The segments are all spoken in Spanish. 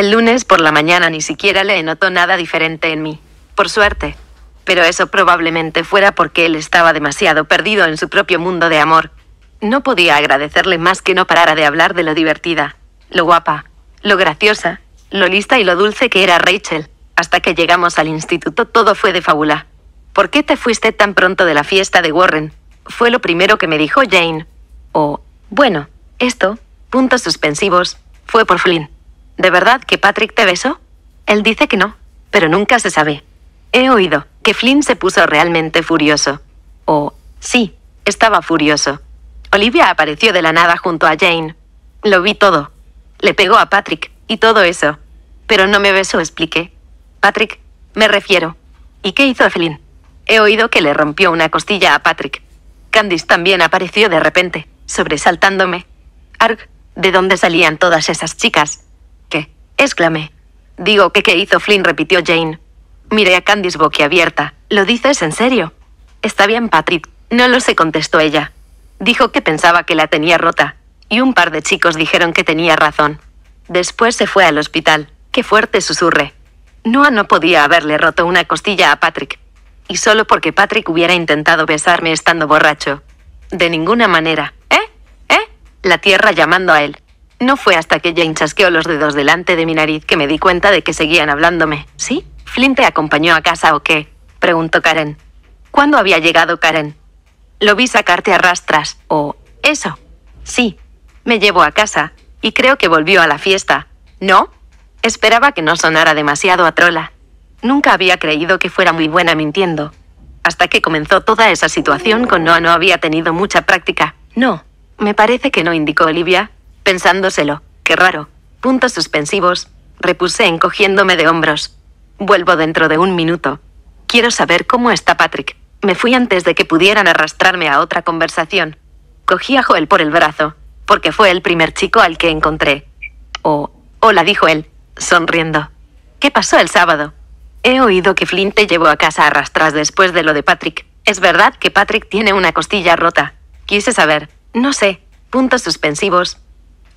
El lunes por la mañana ni siquiera le notó nada diferente en mí, por suerte. Pero eso probablemente fuera porque él estaba demasiado perdido en su propio mundo de amor. No podía agradecerle más que no parara de hablar de lo divertida, lo guapa, lo graciosa, lo lista y lo dulce que era Rachel. Hasta que llegamos al instituto todo fue de fábula. ¿Por qué te fuiste tan pronto de la fiesta de Warren? Fue lo primero que me dijo Jane. O, bueno, esto, puntos suspensivos, fue por Flynn. ¿De verdad que Patrick te besó? Él dice que no, pero nunca se sabe. He oído que Flynn se puso realmente furioso. O, oh, sí, estaba furioso. Olivia apareció de la nada junto a Jane. Lo vi todo. Le pegó a Patrick y todo eso. Pero no me besó, expliqué. Patrick, me refiero. ¿Y qué hizo Flynn? He oído que le rompió una costilla a Patrick. Candice también apareció de repente, sobresaltándome. Arg, ¿de dónde salían todas esas chicas? exclamé. Digo que qué hizo Flynn, repitió Jane. Miré a Candice boquiabierta. ¿Lo dices en serio? Está bien, Patrick. No lo sé, contestó ella. Dijo que pensaba que la tenía rota. Y un par de chicos dijeron que tenía razón. Después se fue al hospital. Qué fuerte susurre. Noah no podía haberle roto una costilla a Patrick. Y solo porque Patrick hubiera intentado besarme estando borracho. De ninguna manera. ¿Eh? ¿Eh? La tierra llamando a él. No fue hasta que Jane chasqueó los dedos delante de mi nariz que me di cuenta de que seguían hablándome. ¿Sí? ¿Flynn te acompañó a casa o qué? preguntó Karen. ¿Cuándo había llegado Karen? Lo vi sacarte a rastras, o eso. Sí, me llevó a casa, y creo que volvió a la fiesta. ¿No? Esperaba que no sonara demasiado a trola. Nunca había creído que fuera muy buena mintiendo. Hasta que comenzó toda esa situación con Noah no había tenido mucha práctica. No, me parece que no indicó Olivia, pensándoselo. Qué raro. Puntos suspensivos, repuse encogiéndome de hombros. Vuelvo dentro de un minuto. Quiero saber cómo está Patrick. Me fui antes de que pudieran arrastrarme a otra conversación. Cogí a Joel por el brazo, porque fue el primer chico al que encontré. Oh, hola, dijo él, sonriendo. ¿Qué pasó el sábado? He oído que Flint te llevó a casa a arrastras después de lo de Patrick. Es verdad que Patrick tiene una costilla rota. Quise saber. No sé. Puntos suspensivos.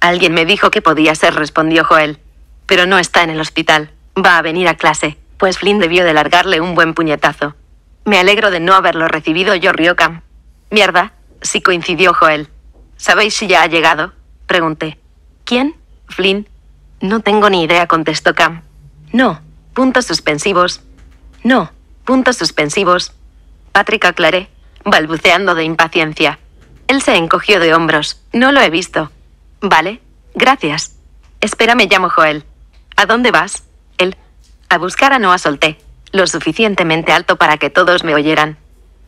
Alguien me dijo que podía ser, respondió Joel. Pero no está en el hospital. Va a venir a clase, pues Flynn debió de largarle un buen puñetazo. Me alegro de no haberlo recibido yo, Cam. Mierda, sí coincidió Joel. ¿Sabéis si ya ha llegado? Pregunté. ¿Quién? Flynn. No tengo ni idea, contestó Cam. No, puntos suspensivos. No, puntos suspensivos. Patrick aclaré, balbuceando de impaciencia. Él se encogió de hombros. No lo he visto. Vale, gracias. «Espérame, me llamo Joel. ¿A dónde vas? Él. A buscar a Noah Solté, lo suficientemente alto para que todos me oyeran.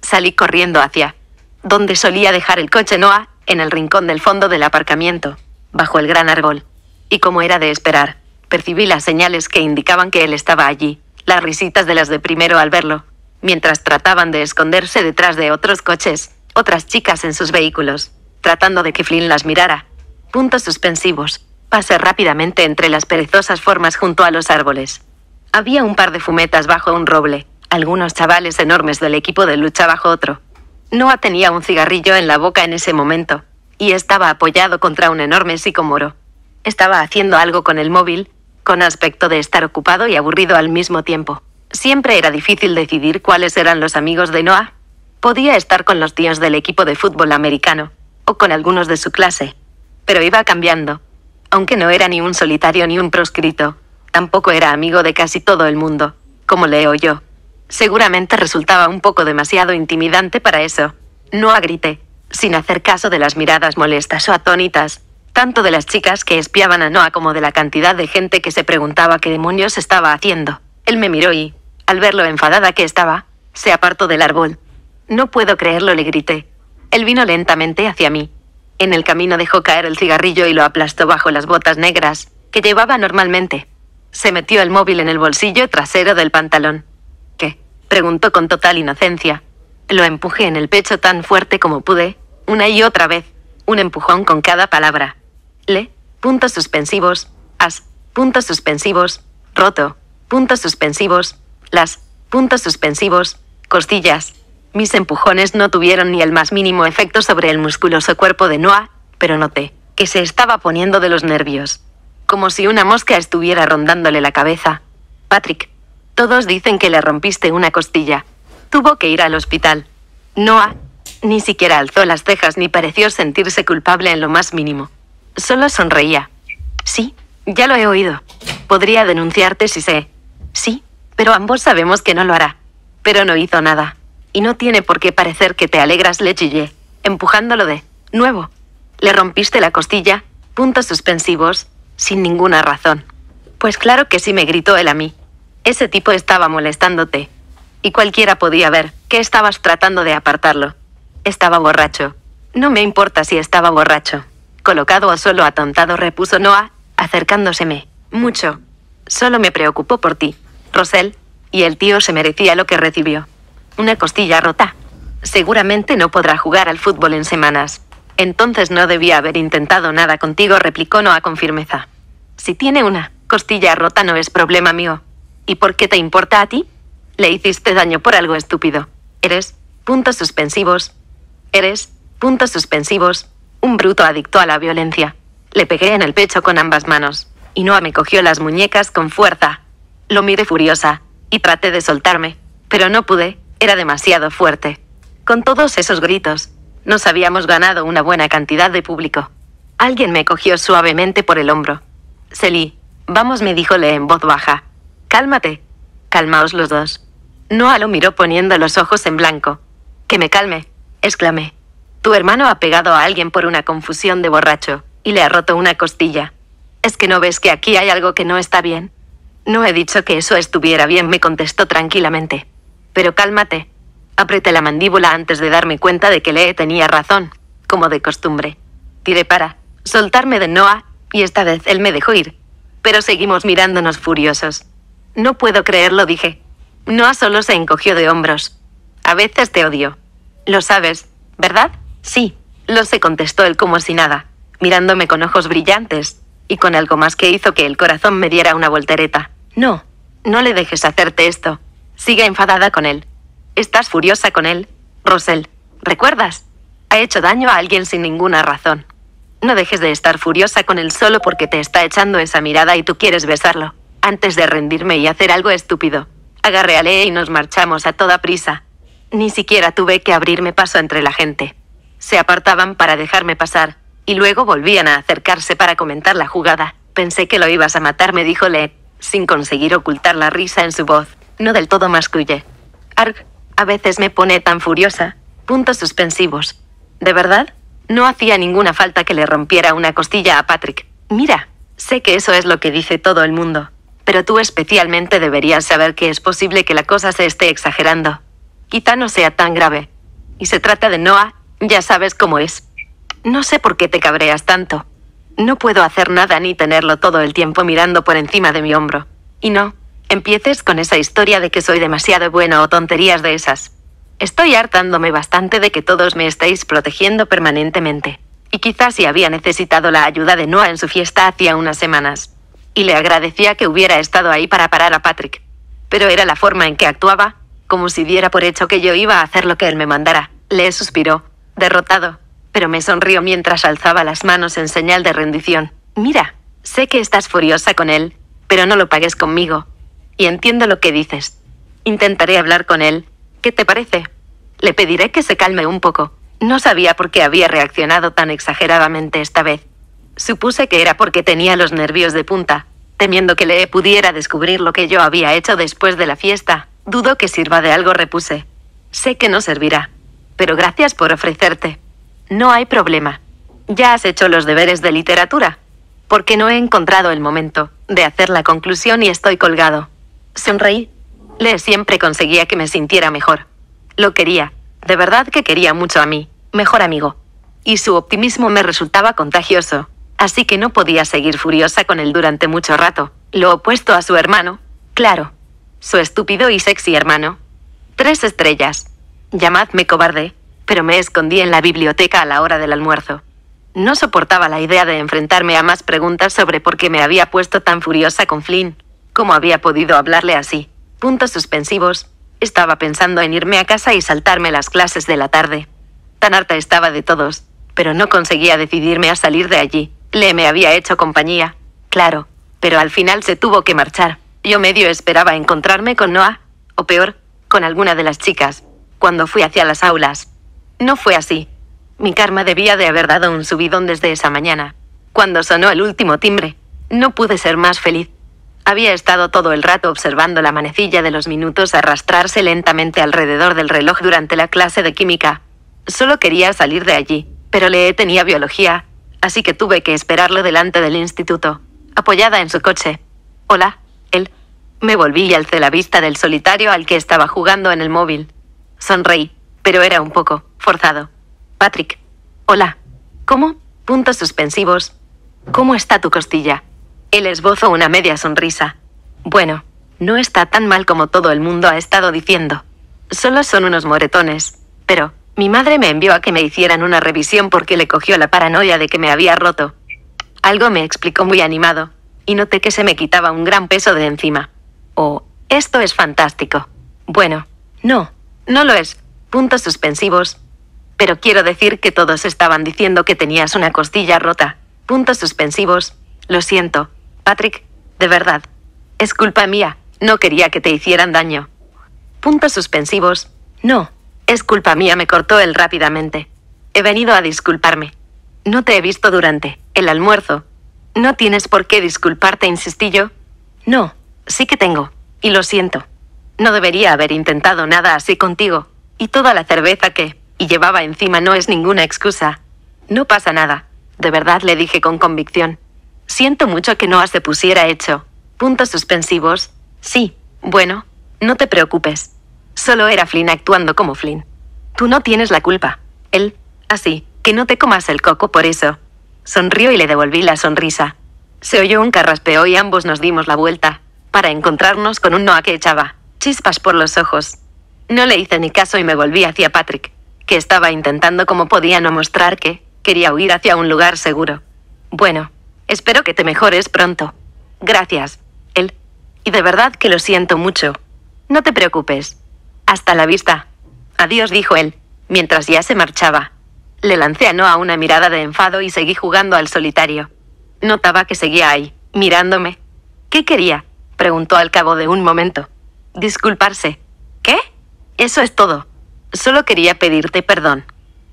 Salí corriendo hacia donde solía dejar el coche Noah, en el rincón del fondo del aparcamiento, bajo el gran árbol. Y como era de esperar, percibí las señales que indicaban que él estaba allí, las risitas de las de primero al verlo, mientras trataban de esconderse detrás de otros coches, otras chicas en sus vehículos, tratando de que Flynn las mirara, puntos suspensivos. Pasé rápidamente entre las perezosas formas junto a los árboles. Había un par de fumetas bajo un roble, algunos chavales enormes del equipo de lucha bajo otro. Noah tenía un cigarrillo en la boca en ese momento, y estaba apoyado contra un enorme sicomoro. Estaba haciendo algo con el móvil, con aspecto de estar ocupado y aburrido al mismo tiempo. Siempre era difícil decidir cuáles eran los amigos de Noah. Podía estar con los tíos del equipo de fútbol americano, o con algunos de su clase, pero iba cambiando. Aunque no era ni un solitario ni un proscrito, tampoco era amigo de casi todo el mundo, como leo yo. Seguramente resultaba un poco demasiado intimidante para eso. No grité, sin hacer caso de las miradas molestas o atónitas, tanto de las chicas que espiaban a Noah como de la cantidad de gente que se preguntaba qué demonios estaba haciendo. Él me miró y, al ver lo enfadada que estaba, se apartó del árbol. No puedo creerlo, le grité. Él vino lentamente hacia mí, en el camino dejó caer el cigarrillo y lo aplastó bajo las botas negras, que llevaba normalmente. Se metió el móvil en el bolsillo trasero del pantalón. ¿Qué? preguntó con total inocencia. Lo empujé en el pecho tan fuerte como pude, una y otra vez, un empujón con cada palabra. Le, puntos suspensivos, as, puntos suspensivos, roto, puntos suspensivos, las, puntos suspensivos, costillas, mis empujones no tuvieron ni el más mínimo efecto sobre el musculoso cuerpo de Noah, pero noté que se estaba poniendo de los nervios. Como si una mosca estuviera rondándole la cabeza. Patrick, todos dicen que le rompiste una costilla. Tuvo que ir al hospital. Noah ni siquiera alzó las cejas ni pareció sentirse culpable en lo más mínimo. Solo sonreía. Sí, ya lo he oído. Podría denunciarte si sé. Sí, pero ambos sabemos que no lo hará. Pero no hizo nada y no tiene por qué parecer que te alegras, le empujándolo de nuevo. Le rompiste la costilla, puntos suspensivos, sin ninguna razón. Pues claro que sí me gritó él a mí. Ese tipo estaba molestándote. Y cualquiera podía ver que estabas tratando de apartarlo. Estaba borracho. No me importa si estaba borracho. Colocado o solo atontado, repuso Noah, acercándoseme. Mucho. Solo me preocupó por ti, Rosel, y el tío se merecía lo que recibió una costilla rota. Seguramente no podrá jugar al fútbol en semanas. Entonces no debía haber intentado nada contigo, replicó Noah con firmeza. Si tiene una costilla rota no es problema mío. ¿Y por qué te importa a ti? Le hiciste daño por algo estúpido. Eres, puntos suspensivos. Eres, puntos suspensivos, un bruto adicto a la violencia. Le pegué en el pecho con ambas manos, y Noah me cogió las muñecas con fuerza. Lo miré furiosa, y traté de soltarme, pero no pude. Era demasiado fuerte. Con todos esos gritos, nos habíamos ganado una buena cantidad de público. Alguien me cogió suavemente por el hombro. Selí, vamos, me díjole en voz baja. Cálmate. Calmaos los dos. Noah lo miró poniendo los ojos en blanco. Que me calme, exclamé. Tu hermano ha pegado a alguien por una confusión de borracho y le ha roto una costilla. ¿Es que no ves que aquí hay algo que no está bien? No he dicho que eso estuviera bien, me contestó tranquilamente. Pero cálmate. Apreté la mandíbula antes de darme cuenta de que Lee tenía razón, como de costumbre. Tiré para soltarme de Noah y esta vez él me dejó ir. Pero seguimos mirándonos furiosos. No puedo creerlo, dije. Noah solo se encogió de hombros. A veces te odio. Lo sabes, ¿verdad? Sí, lo sé, contestó él como si nada, mirándome con ojos brillantes y con algo más que hizo que el corazón me diera una voltereta. No, no le dejes hacerte esto. Sigue enfadada con él. Estás furiosa con él. Rosel, ¿recuerdas? Ha hecho daño a alguien sin ninguna razón. No dejes de estar furiosa con él solo porque te está echando esa mirada y tú quieres besarlo. Antes de rendirme y hacer algo estúpido, agarré a Lee y nos marchamos a toda prisa. Ni siquiera tuve que abrirme paso entre la gente. Se apartaban para dejarme pasar, y luego volvían a acercarse para comentar la jugada. Pensé que lo ibas a matar, me dijo Lee, sin conseguir ocultar la risa en su voz no del todo masculle. Arg, a veces me pone tan furiosa. Puntos suspensivos. ¿De verdad? No hacía ninguna falta que le rompiera una costilla a Patrick. Mira, sé que eso es lo que dice todo el mundo, pero tú especialmente deberías saber que es posible que la cosa se esté exagerando. Quizá no sea tan grave. Y se trata de Noah, ya sabes cómo es. No sé por qué te cabreas tanto. No puedo hacer nada ni tenerlo todo el tiempo mirando por encima de mi hombro. Y no, empieces con esa historia de que soy demasiado bueno o tonterías de esas. Estoy hartándome bastante de que todos me estéis protegiendo permanentemente. Y quizás si había necesitado la ayuda de Noah en su fiesta hacía unas semanas. Y le agradecía que hubiera estado ahí para parar a Patrick. Pero era la forma en que actuaba, como si diera por hecho que yo iba a hacer lo que él me mandara. Le suspiró, derrotado, pero me sonrió mientras alzaba las manos en señal de rendición. Mira, sé que estás furiosa con él, pero no lo pagues conmigo y entiendo lo que dices. Intentaré hablar con él. ¿Qué te parece? Le pediré que se calme un poco. No sabía por qué había reaccionado tan exageradamente esta vez. Supuse que era porque tenía los nervios de punta, temiendo que le pudiera descubrir lo que yo había hecho después de la fiesta. Dudo que sirva de algo, repuse. Sé que no servirá, pero gracias por ofrecerte. No hay problema. Ya has hecho los deberes de literatura, porque no he encontrado el momento de hacer la conclusión y estoy colgado. Sonreí. Le siempre conseguía que me sintiera mejor. Lo quería. De verdad que quería mucho a mí. mejor amigo. Y su optimismo me resultaba contagioso. Así que no podía seguir furiosa con él durante mucho rato. Lo opuesto a su hermano. Claro. Su estúpido y sexy hermano. Tres estrellas. Llamadme cobarde, pero me escondí en la biblioteca a la hora del almuerzo. No soportaba la idea de enfrentarme a más preguntas sobre por qué me había puesto tan furiosa con Flynn. ¿Cómo había podido hablarle así? Puntos suspensivos. Estaba pensando en irme a casa y saltarme las clases de la tarde. Tan harta estaba de todos, pero no conseguía decidirme a salir de allí. Le me había hecho compañía, claro, pero al final se tuvo que marchar. Yo medio esperaba encontrarme con Noah, o peor, con alguna de las chicas, cuando fui hacia las aulas. No fue así. Mi karma debía de haber dado un subidón desde esa mañana, cuando sonó el último timbre. No pude ser más feliz. Había estado todo el rato observando la manecilla de los minutos arrastrarse lentamente alrededor del reloj durante la clase de química. Solo quería salir de allí, pero le tenía biología, así que tuve que esperarlo delante del instituto, apoyada en su coche. Hola, él. Me volví y alcé la vista del solitario al que estaba jugando en el móvil. Sonreí, pero era un poco forzado. Patrick. Hola. ¿Cómo? Puntos suspensivos. ¿Cómo está tu costilla? Él esbozó una media sonrisa. Bueno, no está tan mal como todo el mundo ha estado diciendo. Solo son unos moretones. Pero, mi madre me envió a que me hicieran una revisión porque le cogió la paranoia de que me había roto. Algo me explicó muy animado, y noté que se me quitaba un gran peso de encima. Oh, esto es fantástico. Bueno, no, no lo es. Puntos suspensivos. Pero quiero decir que todos estaban diciendo que tenías una costilla rota. Puntos suspensivos. Lo siento, Patrick, de verdad. Es culpa mía. No quería que te hicieran daño. Puntos suspensivos. No. Es culpa mía, me cortó él rápidamente. He venido a disculparme. No te he visto durante el almuerzo. No tienes por qué disculparte, insistí yo. No, sí que tengo. Y lo siento. No debería haber intentado nada así contigo. Y toda la cerveza que y llevaba encima no es ninguna excusa. No pasa nada. De verdad le dije con convicción. Siento mucho que no se pusiera hecho. Puntos suspensivos. Sí, bueno, no te preocupes. Solo era Flynn actuando como Flynn. Tú no tienes la culpa. Él, así, que no te comas el coco por eso. Sonrió y le devolví la sonrisa. Se oyó un carraspeo y ambos nos dimos la vuelta, para encontrarnos con un Noah que echaba chispas por los ojos. No le hice ni caso y me volví hacia Patrick, que estaba intentando como podía no mostrar que quería huir hacia un lugar seguro. Bueno, Espero que te mejores pronto. Gracias, él. Y de verdad que lo siento mucho. No te preocupes. Hasta la vista. Adiós, dijo él, mientras ya se marchaba. Le lancé a Noah una mirada de enfado y seguí jugando al solitario. Notaba que seguía ahí, mirándome. ¿Qué quería? preguntó al cabo de un momento. Disculparse. ¿Qué? Eso es todo. Solo quería pedirte perdón.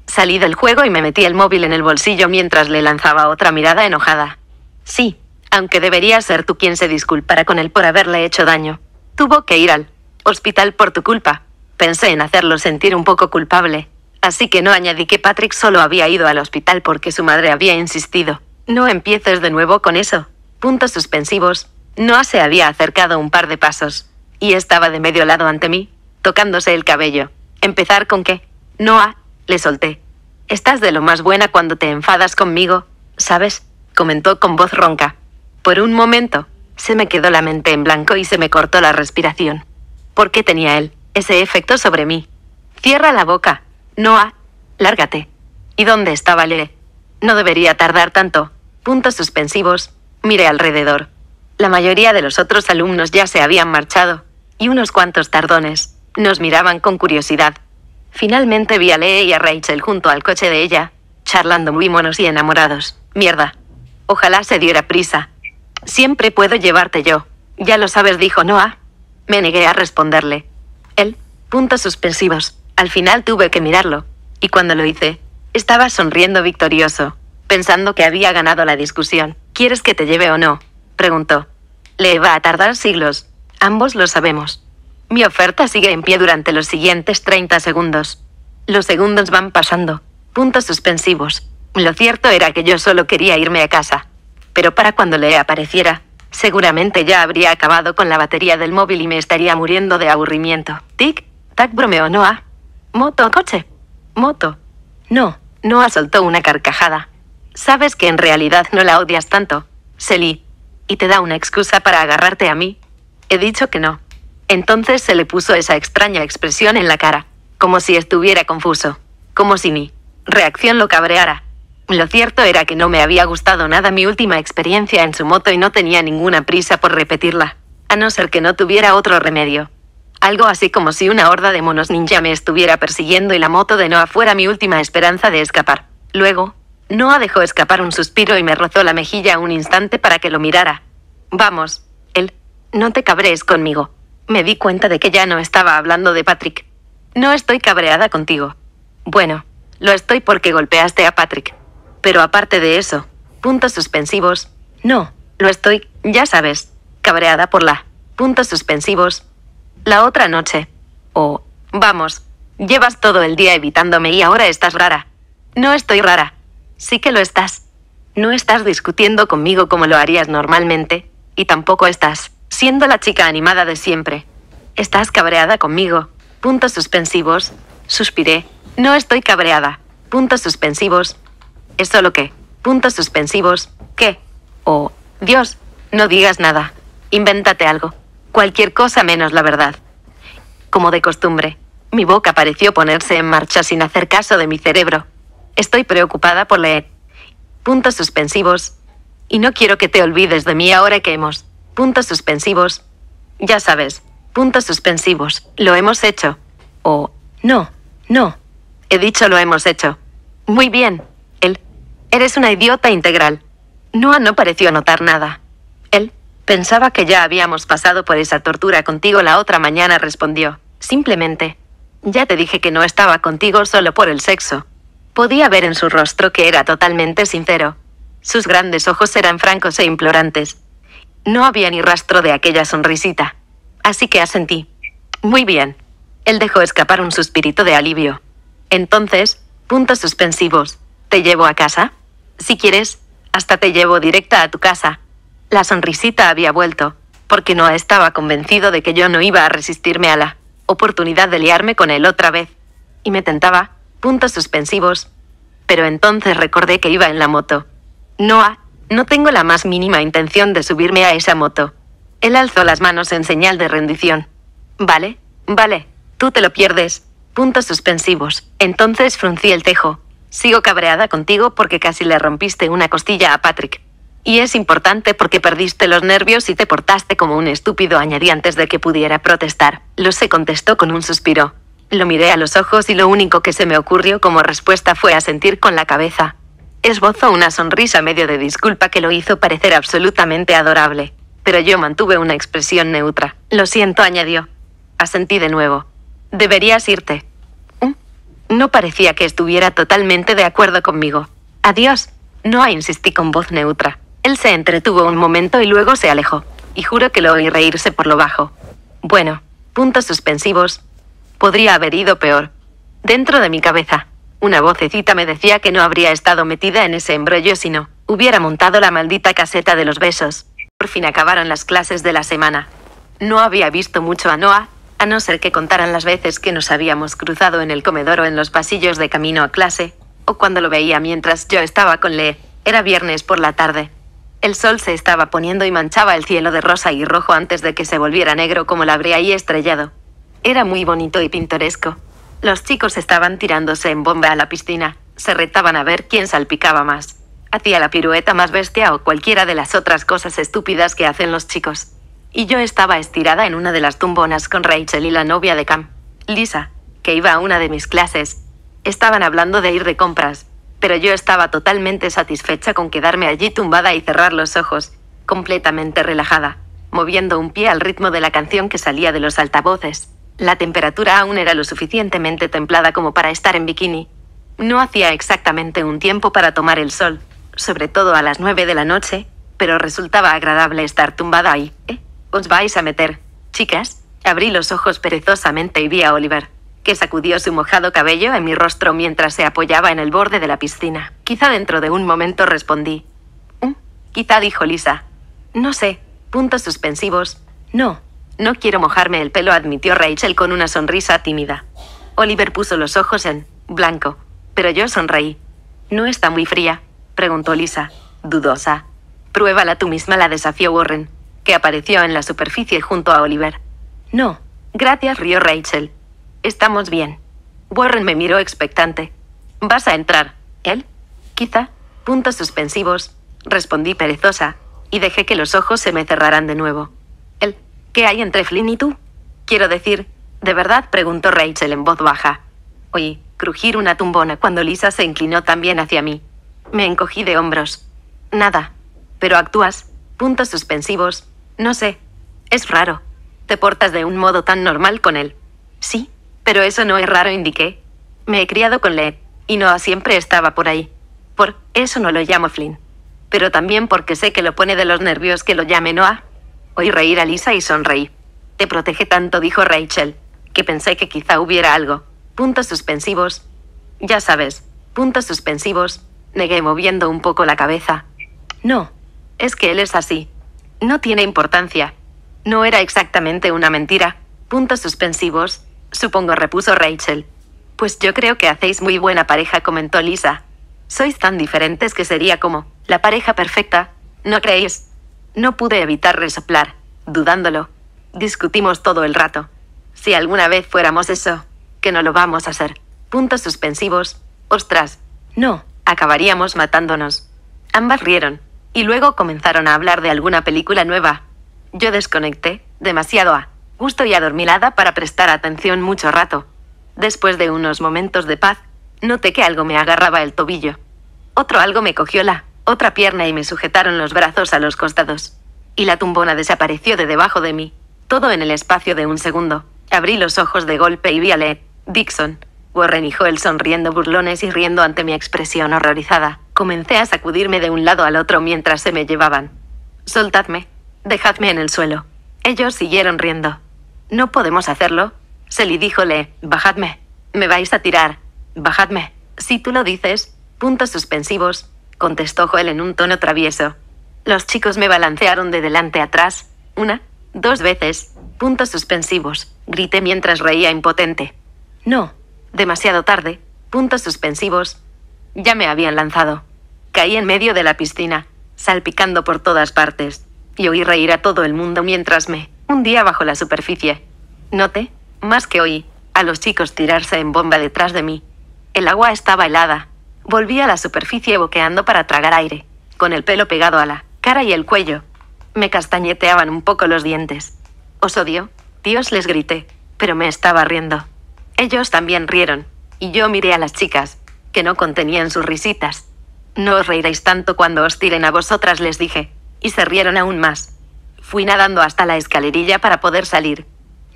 Salí del juego y me metí el móvil en el bolsillo mientras le lanzaba otra mirada enojada. Sí, aunque debería ser tú quien se disculpara con él por haberle hecho daño. Tuvo que ir al hospital por tu culpa. Pensé en hacerlo sentir un poco culpable, así que no añadí que Patrick solo había ido al hospital porque su madre había insistido. No empieces de nuevo con eso. Puntos suspensivos. Noah se había acercado un par de pasos, y estaba de medio lado ante mí, tocándose el cabello. Empezar con qué. Noah, le solté. Estás de lo más buena cuando te enfadas conmigo, ¿sabes? comentó con voz ronca. Por un momento, se me quedó la mente en blanco y se me cortó la respiración. ¿Por qué tenía él ese efecto sobre mí? Cierra la boca, Noah, lárgate. ¿Y dónde estaba Lee? No debería tardar tanto. Puntos suspensivos. Miré alrededor. La mayoría de los otros alumnos ya se habían marchado, y unos cuantos tardones nos miraban con curiosidad. Finalmente vi a Lee y a Rachel junto al coche de ella, charlando muy monos y enamorados. Mierda, Ojalá se diera prisa. Siempre puedo llevarte yo. Ya lo sabes, dijo Noah. Me negué a responderle. Él, puntos suspensivos. Al final tuve que mirarlo. Y cuando lo hice, estaba sonriendo victorioso, pensando que había ganado la discusión. ¿Quieres que te lleve o no? preguntó. Le va a tardar siglos. Ambos lo sabemos. Mi oferta sigue en pie durante los siguientes 30 segundos. Los segundos van pasando. Puntos suspensivos. Lo cierto era que yo solo quería irme a casa. Pero para cuando le apareciera, seguramente ya habría acabado con la batería del móvil y me estaría muriendo de aburrimiento. Tic, tac, bromeó Noah. Moto, coche. Moto. No, Noah soltó una carcajada. Sabes que en realidad no la odias tanto, Selly. Y te da una excusa para agarrarte a mí. He dicho que no. Entonces se le puso esa extraña expresión en la cara, como si estuviera confuso, como si mi reacción lo cabreara lo cierto era que no me había gustado nada mi última experiencia en su moto y no tenía ninguna prisa por repetirla, a no ser que no tuviera otro remedio. Algo así como si una horda de monos ninja me estuviera persiguiendo y la moto de Noah fuera mi última esperanza de escapar. Luego, Noah dejó escapar un suspiro y me rozó la mejilla un instante para que lo mirara. Vamos, él, no te cabrees conmigo. Me di cuenta de que ya no estaba hablando de Patrick. No estoy cabreada contigo. Bueno, lo estoy porque golpeaste a Patrick. Pero aparte de eso, puntos suspensivos, no, lo estoy, ya sabes, cabreada por la, puntos suspensivos, la otra noche. O, vamos, llevas todo el día evitándome y ahora estás rara. No estoy rara. Sí que lo estás. No estás discutiendo conmigo como lo harías normalmente, y tampoco estás siendo la chica animada de siempre. Estás cabreada conmigo. Puntos suspensivos. Suspiré. No estoy cabreada. Puntos suspensivos es solo que, puntos suspensivos, qué o, Dios, no digas nada, invéntate algo, cualquier cosa menos la verdad. Como de costumbre, mi boca pareció ponerse en marcha sin hacer caso de mi cerebro. Estoy preocupada por leer. Puntos suspensivos. Y no quiero que te olvides de mí ahora que hemos. Puntos suspensivos. Ya sabes, puntos suspensivos. Lo hemos hecho. O no, no. He dicho lo hemos hecho. Muy bien. Eres una idiota integral. Noah no pareció notar nada. Él pensaba que ya habíamos pasado por esa tortura contigo la otra mañana, respondió. Simplemente. Ya te dije que no estaba contigo solo por el sexo. Podía ver en su rostro que era totalmente sincero. Sus grandes ojos eran francos e implorantes. No había ni rastro de aquella sonrisita. Así que asentí. Muy bien. Él dejó escapar un suspirito de alivio. Entonces, puntos suspensivos. ¿Te llevo a casa? Si quieres, hasta te llevo directa a tu casa. La sonrisita había vuelto, porque no estaba convencido de que yo no iba a resistirme a la oportunidad de liarme con él otra vez. Y me tentaba, puntos suspensivos. Pero entonces recordé que iba en la moto. Noah, no tengo la más mínima intención de subirme a esa moto. Él alzó las manos en señal de rendición. Vale, vale, tú te lo pierdes. Puntos suspensivos. Entonces fruncí el tejo, Sigo cabreada contigo porque casi le rompiste una costilla a Patrick. Y es importante porque perdiste los nervios y te portaste como un estúpido, añadí antes de que pudiera protestar. Lo sé, contestó con un suspiro. Lo miré a los ojos y lo único que se me ocurrió como respuesta fue asentir con la cabeza. Esbozó una sonrisa medio de disculpa que lo hizo parecer absolutamente adorable. Pero yo mantuve una expresión neutra. Lo siento, añadió. Asentí de nuevo. Deberías irte. No parecía que estuviera totalmente de acuerdo conmigo. Adiós. No insistí con voz neutra. Él se entretuvo un momento y luego se alejó. Y juro que lo oí reírse por lo bajo. Bueno, puntos suspensivos. Podría haber ido peor. Dentro de mi cabeza, una vocecita me decía que no habría estado metida en ese embrollo si no hubiera montado la maldita caseta de los besos. Por fin acabaron las clases de la semana. No había visto mucho a Noah a no ser que contaran las veces que nos habíamos cruzado en el comedor o en los pasillos de camino a clase, o cuando lo veía mientras yo estaba con Lee. Era viernes por la tarde. El sol se estaba poniendo y manchaba el cielo de rosa y rojo antes de que se volviera negro como la habría y estrellado. Era muy bonito y pintoresco. Los chicos estaban tirándose en bomba a la piscina, se retaban a ver quién salpicaba más. Hacía la pirueta más bestia o cualquiera de las otras cosas estúpidas que hacen los chicos y yo estaba estirada en una de las tumbonas con Rachel y la novia de Cam, Lisa, que iba a una de mis clases. Estaban hablando de ir de compras, pero yo estaba totalmente satisfecha con quedarme allí tumbada y cerrar los ojos, completamente relajada, moviendo un pie al ritmo de la canción que salía de los altavoces. La temperatura aún era lo suficientemente templada como para estar en bikini. No hacía exactamente un tiempo para tomar el sol, sobre todo a las nueve de la noche, pero resultaba agradable estar tumbada ahí. ¿eh? Os vais a meter. Chicas, abrí los ojos perezosamente y vi a Oliver, que sacudió su mojado cabello en mi rostro mientras se apoyaba en el borde de la piscina. Quizá dentro de un momento respondí. Mm", quizá dijo Lisa. No sé. Puntos suspensivos. No. No quiero mojarme el pelo, admitió Rachel con una sonrisa tímida. Oliver puso los ojos en blanco, pero yo sonreí. ¿No está muy fría? preguntó Lisa, dudosa. Pruébala tú misma, la desafió Warren que apareció en la superficie junto a Oliver. No, gracias, rió Rachel. Estamos bien. Warren me miró expectante. ¿Vas a entrar? ¿Él? Quizá. Puntos suspensivos, respondí perezosa, y dejé que los ojos se me cerraran de nuevo. ¿El? ¿Qué hay entre Flynn y tú? Quiero decir, ¿de verdad? preguntó Rachel en voz baja. Oí crujir una tumbona cuando Lisa se inclinó también hacia mí. Me encogí de hombros. Nada. Pero actúas, puntos suspensivos, no sé. Es raro. Te portas de un modo tan normal con él. Sí, pero eso no es raro, indiqué. Me he criado con Led, y Noah siempre estaba por ahí. Por eso no lo llamo Flynn. Pero también porque sé que lo pone de los nervios que lo llame Noah. Oí reír a Lisa y sonreí. Te protege tanto, dijo Rachel, que pensé que quizá hubiera algo. Puntos suspensivos. Ya sabes, puntos suspensivos. Negué moviendo un poco la cabeza. No, es que él es así. No tiene importancia. No era exactamente una mentira. Puntos suspensivos, supongo, repuso Rachel. Pues yo creo que hacéis muy buena pareja, comentó Lisa. Sois tan diferentes que sería como la pareja perfecta, ¿no creéis? No pude evitar resoplar, dudándolo. Discutimos todo el rato. Si alguna vez fuéramos eso, que no lo vamos a hacer. Puntos suspensivos. Ostras. No, acabaríamos matándonos. Ambas rieron y luego comenzaron a hablar de alguna película nueva. Yo desconecté, demasiado a gusto y adormilada para prestar atención mucho rato. Después de unos momentos de paz, noté que algo me agarraba el tobillo. Otro algo me cogió la otra pierna y me sujetaron los brazos a los costados. Y la tumbona desapareció de debajo de mí, todo en el espacio de un segundo. Abrí los ojos de golpe y vi a Lee, Dixon, Warren y Joel sonriendo burlones y riendo ante mi expresión horrorizada. Comencé a sacudirme de un lado al otro mientras se me llevaban. Soltadme, dejadme en el suelo. Ellos siguieron riendo. No podemos hacerlo. Selly díjole, bajadme, me vais a tirar, bajadme. Si tú lo dices, puntos suspensivos, contestó Joel en un tono travieso. Los chicos me balancearon de delante a atrás, una, dos veces, puntos suspensivos, grité mientras reía impotente. No, demasiado tarde, puntos suspensivos, ya me habían lanzado. Caí en medio de la piscina, salpicando por todas partes, y oí reír a todo el mundo mientras me hundía bajo la superficie. Noté, más que oí, a los chicos tirarse en bomba detrás de mí. El agua estaba helada. Volví a la superficie boqueando para tragar aire, con el pelo pegado a la cara y el cuello. Me castañeteaban un poco los dientes. Os odio, Dios les grité, pero me estaba riendo. Ellos también rieron, y yo miré a las chicas, que no contenían sus risitas. No os reiréis tanto cuando os tiren a vosotras, les dije, y se rieron aún más. Fui nadando hasta la escalerilla para poder salir.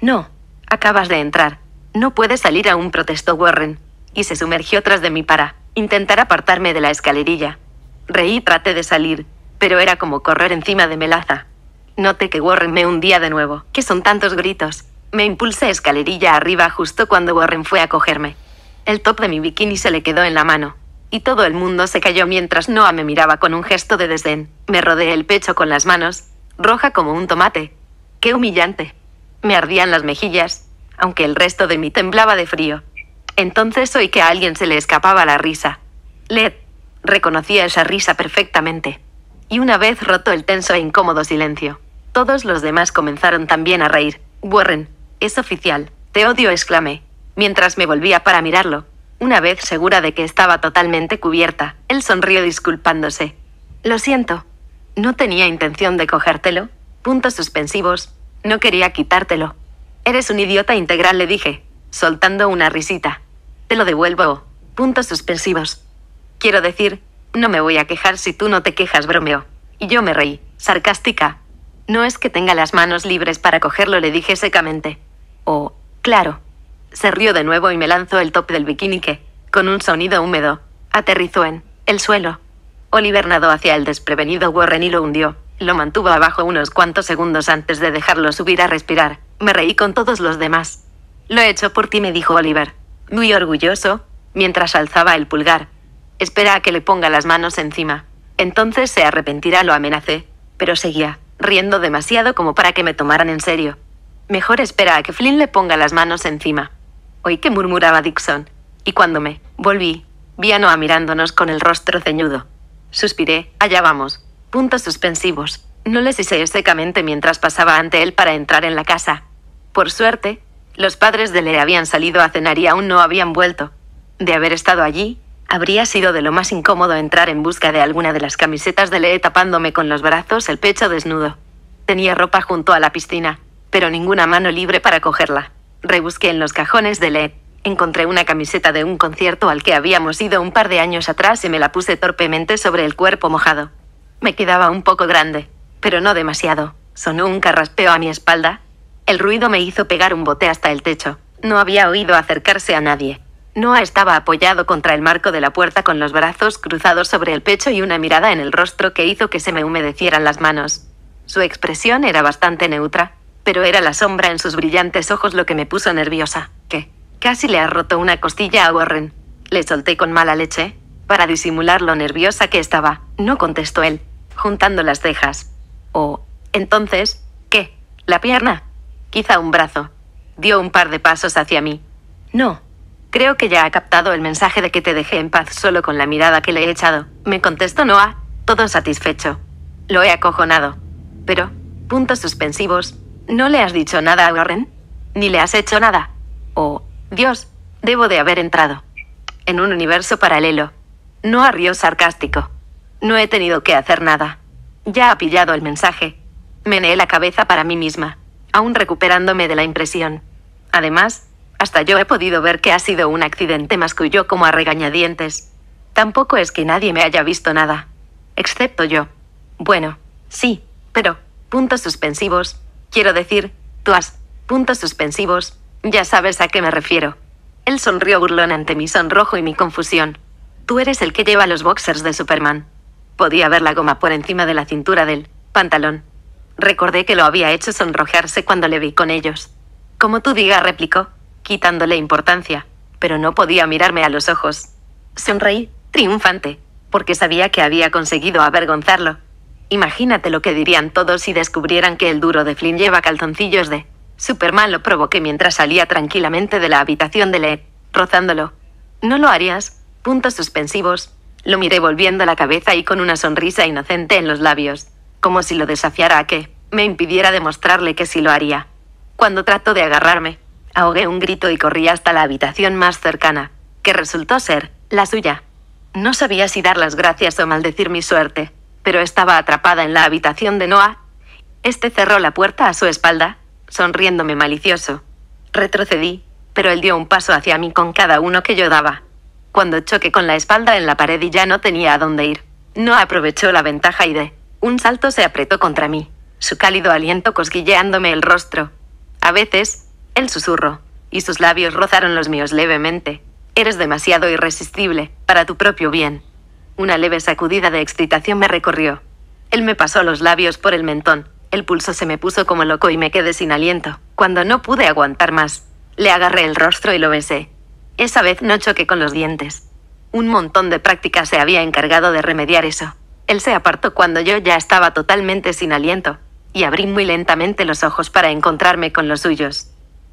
No, acabas de entrar. No puedes salir aún, protestó Warren, y se sumergió tras de mí para intentar apartarme de la escalerilla. Reí traté de salir, pero era como correr encima de melaza. Noté que Warren me hundía de nuevo. ¿Qué son tantos gritos? Me impulsé escalerilla arriba justo cuando Warren fue a cogerme. El top de mi bikini se le quedó en la mano. Y todo el mundo se cayó mientras Noah me miraba con un gesto de desdén. Me rodeé el pecho con las manos, roja como un tomate. ¡Qué humillante! Me ardían las mejillas, aunque el resto de mí temblaba de frío. Entonces oí que a alguien se le escapaba la risa. Led reconocía esa risa perfectamente. Y una vez roto el tenso e incómodo silencio, todos los demás comenzaron también a reír. Warren, es oficial. Te odio, exclamé mientras me volvía para mirarlo. Una vez segura de que estaba totalmente cubierta, él sonrió disculpándose. Lo siento. No tenía intención de cogértelo. Puntos suspensivos. No quería quitártelo. Eres un idiota integral, le dije, soltando una risita. Te lo devuelvo. Puntos suspensivos. Quiero decir, no me voy a quejar si tú no te quejas, bromeo. Y yo me reí, sarcástica. No es que tenga las manos libres para cogerlo, le dije secamente. Oh, claro. Se rió de nuevo y me lanzó el top del bikini que, con un sonido húmedo, aterrizó en el suelo. Oliver nadó hacia el desprevenido Warren y lo hundió. Lo mantuvo abajo unos cuantos segundos antes de dejarlo subir a respirar. Me reí con todos los demás. Lo he hecho por ti, me dijo Oliver. Muy orgulloso, mientras alzaba el pulgar. Espera a que le ponga las manos encima. Entonces se arrepentirá, lo amenacé. Pero seguía, riendo demasiado como para que me tomaran en serio. Mejor espera a que Flynn le ponga las manos encima. Oí que murmuraba Dixon, y cuando me volví, vi a Noah mirándonos con el rostro ceñudo. Suspiré, allá vamos. Puntos suspensivos. No les hice secamente mientras pasaba ante él para entrar en la casa. Por suerte, los padres de Le habían salido a cenar y aún no habían vuelto. De haber estado allí, habría sido de lo más incómodo entrar en busca de alguna de las camisetas de Lee tapándome con los brazos el pecho desnudo. Tenía ropa junto a la piscina, pero ninguna mano libre para cogerla. Rebusqué en los cajones de LED. Encontré una camiseta de un concierto al que habíamos ido un par de años atrás y me la puse torpemente sobre el cuerpo mojado. Me quedaba un poco grande, pero no demasiado. Sonó un carraspeo a mi espalda. El ruido me hizo pegar un bote hasta el techo. No había oído acercarse a nadie. Noah estaba apoyado contra el marco de la puerta con los brazos cruzados sobre el pecho y una mirada en el rostro que hizo que se me humedecieran las manos. Su expresión era bastante neutra, pero era la sombra en sus brillantes ojos lo que me puso nerviosa, ¿Qué? casi le ha roto una costilla a Warren. Le solté con mala leche, para disimular lo nerviosa que estaba, no contestó él, juntando las cejas. O, oh, entonces, ¿qué? ¿La pierna? Quizá un brazo. Dio un par de pasos hacia mí. No, creo que ya ha captado el mensaje de que te dejé en paz solo con la mirada que le he echado, me contestó Noah, todo satisfecho. Lo he acojonado. Pero, puntos suspensivos, ¿No le has dicho nada a Warren? ¿Ni le has hecho nada? Oh, Dios, debo de haber entrado. En un universo paralelo. No arrió sarcástico. No he tenido que hacer nada. Ya ha pillado el mensaje. Meneé la cabeza para mí misma, aún recuperándome de la impresión. Además, hasta yo he podido ver que ha sido un accidente más yo como a regañadientes. Tampoco es que nadie me haya visto nada. Excepto yo. Bueno, sí, pero, puntos suspensivos, Quiero decir, tú has… puntos suspensivos, ya sabes a qué me refiero. Él sonrió burlón ante mi sonrojo y mi confusión. Tú eres el que lleva los boxers de Superman. Podía ver la goma por encima de la cintura del pantalón. Recordé que lo había hecho sonrojarse cuando le vi con ellos. Como tú digas, replicó, quitándole importancia, pero no podía mirarme a los ojos. Sonreí, triunfante, porque sabía que había conseguido avergonzarlo. Imagínate lo que dirían todos si descubrieran que el duro de Flynn lleva calzoncillos de Superman lo provoqué mientras salía tranquilamente de la habitación de Le, rozándolo. No lo harías. Puntos suspensivos. Lo miré volviendo la cabeza y con una sonrisa inocente en los labios, como si lo desafiara a que me impidiera demostrarle que sí lo haría. Cuando trató de agarrarme, ahogué un grito y corrí hasta la habitación más cercana, que resultó ser la suya. No sabía si dar las gracias o maldecir mi suerte pero estaba atrapada en la habitación de Noah. Este cerró la puerta a su espalda, sonriéndome malicioso. Retrocedí, pero él dio un paso hacia mí con cada uno que yo daba. Cuando choqué con la espalda en la pared y ya no tenía a dónde ir, Noah aprovechó la ventaja y de un salto se apretó contra mí, su cálido aliento cosquilleándome el rostro. A veces, él susurró, y sus labios rozaron los míos levemente. Eres demasiado irresistible, para tu propio bien. Una leve sacudida de excitación me recorrió. Él me pasó los labios por el mentón. El pulso se me puso como loco y me quedé sin aliento. Cuando no pude aguantar más, le agarré el rostro y lo besé. Esa vez no choqué con los dientes. Un montón de práctica se había encargado de remediar eso. Él se apartó cuando yo ya estaba totalmente sin aliento, y abrí muy lentamente los ojos para encontrarme con los suyos.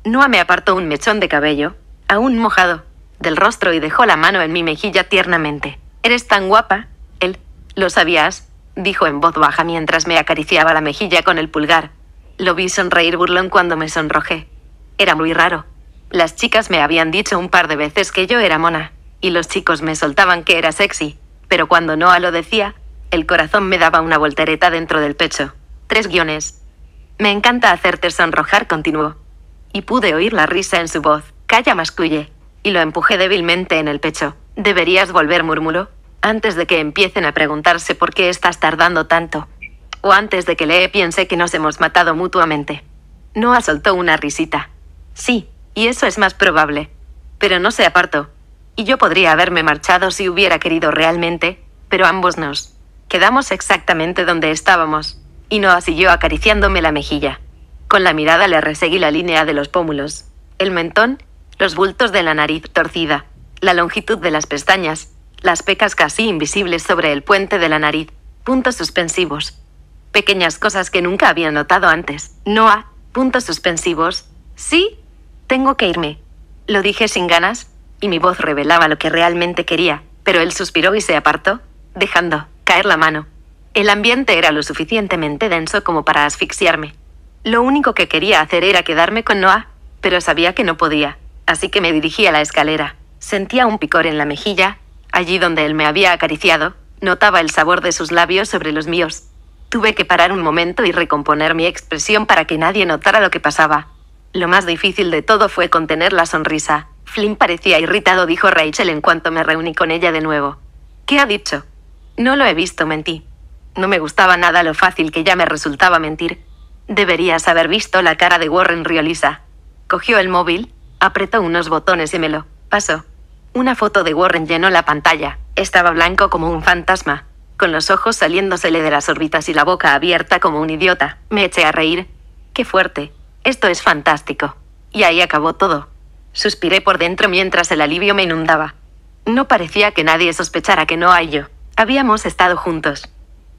Noa me apartó un mechón de cabello, aún mojado, del rostro y dejó la mano en mi mejilla tiernamente. Eres tan guapa. Él, lo sabías, dijo en voz baja mientras me acariciaba la mejilla con el pulgar. Lo vi sonreír burlón cuando me sonrojé. Era muy raro. Las chicas me habían dicho un par de veces que yo era mona, y los chicos me soltaban que era sexy, pero cuando Noah lo decía, el corazón me daba una voltereta dentro del pecho. Tres guiones. Me encanta hacerte sonrojar, continuó. Y pude oír la risa en su voz. Calla, masculle. Y lo empujé débilmente en el pecho. Deberías volver, murmuró, antes de que empiecen a preguntarse por qué estás tardando tanto, o antes de que Lee piense que nos hemos matado mutuamente. Noah soltó una risita. Sí, y eso es más probable. Pero no se apartó. Y yo podría haberme marchado si hubiera querido realmente, pero ambos nos. Quedamos exactamente donde estábamos, y Noah siguió acariciándome la mejilla. Con la mirada le reseguí la línea de los pómulos, el mentón, los bultos de la nariz torcida, la longitud de las pestañas, las pecas casi invisibles sobre el puente de la nariz, puntos suspensivos. Pequeñas cosas que nunca había notado antes. Noah, puntos suspensivos. Sí, tengo que irme. Lo dije sin ganas, y mi voz revelaba lo que realmente quería, pero él suspiró y se apartó, dejando caer la mano. El ambiente era lo suficientemente denso como para asfixiarme. Lo único que quería hacer era quedarme con Noah, pero sabía que no podía, así que me dirigí a la escalera. Sentía un picor en la mejilla, allí donde él me había acariciado, notaba el sabor de sus labios sobre los míos. Tuve que parar un momento y recomponer mi expresión para que nadie notara lo que pasaba. Lo más difícil de todo fue contener la sonrisa. Flynn parecía irritado, dijo Rachel en cuanto me reuní con ella de nuevo. ¿Qué ha dicho? No lo he visto, mentí. No me gustaba nada lo fácil que ya me resultaba mentir. Deberías haber visto la cara de Warren Riolisa. Cogió el móvil, apretó unos botones y me lo pasó. Una foto de Warren llenó la pantalla. Estaba blanco como un fantasma, con los ojos saliéndosele de las órbitas y la boca abierta como un idiota. Me eché a reír. ¡Qué fuerte! Esto es fantástico. Y ahí acabó todo. Suspiré por dentro mientras el alivio me inundaba. No parecía que nadie sospechara que no hay yo. Habíamos estado juntos.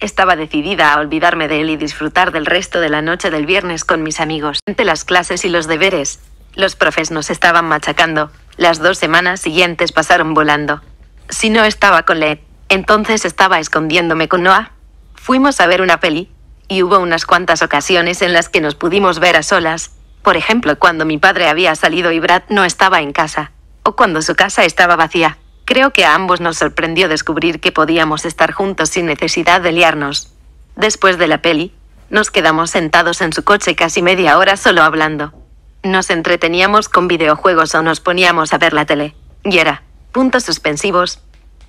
Estaba decidida a olvidarme de él y disfrutar del resto de la noche del viernes con mis amigos. Entre las clases y los deberes, los profes nos estaban machacando. Las dos semanas siguientes pasaron volando. Si no estaba con Led, entonces estaba escondiéndome con Noah. Fuimos a ver una peli, y hubo unas cuantas ocasiones en las que nos pudimos ver a solas, por ejemplo cuando mi padre había salido y Brad no estaba en casa, o cuando su casa estaba vacía. Creo que a ambos nos sorprendió descubrir que podíamos estar juntos sin necesidad de liarnos. Después de la peli, nos quedamos sentados en su coche casi media hora solo hablando. Nos entreteníamos con videojuegos o nos poníamos a ver la tele. Y era. Puntos suspensivos.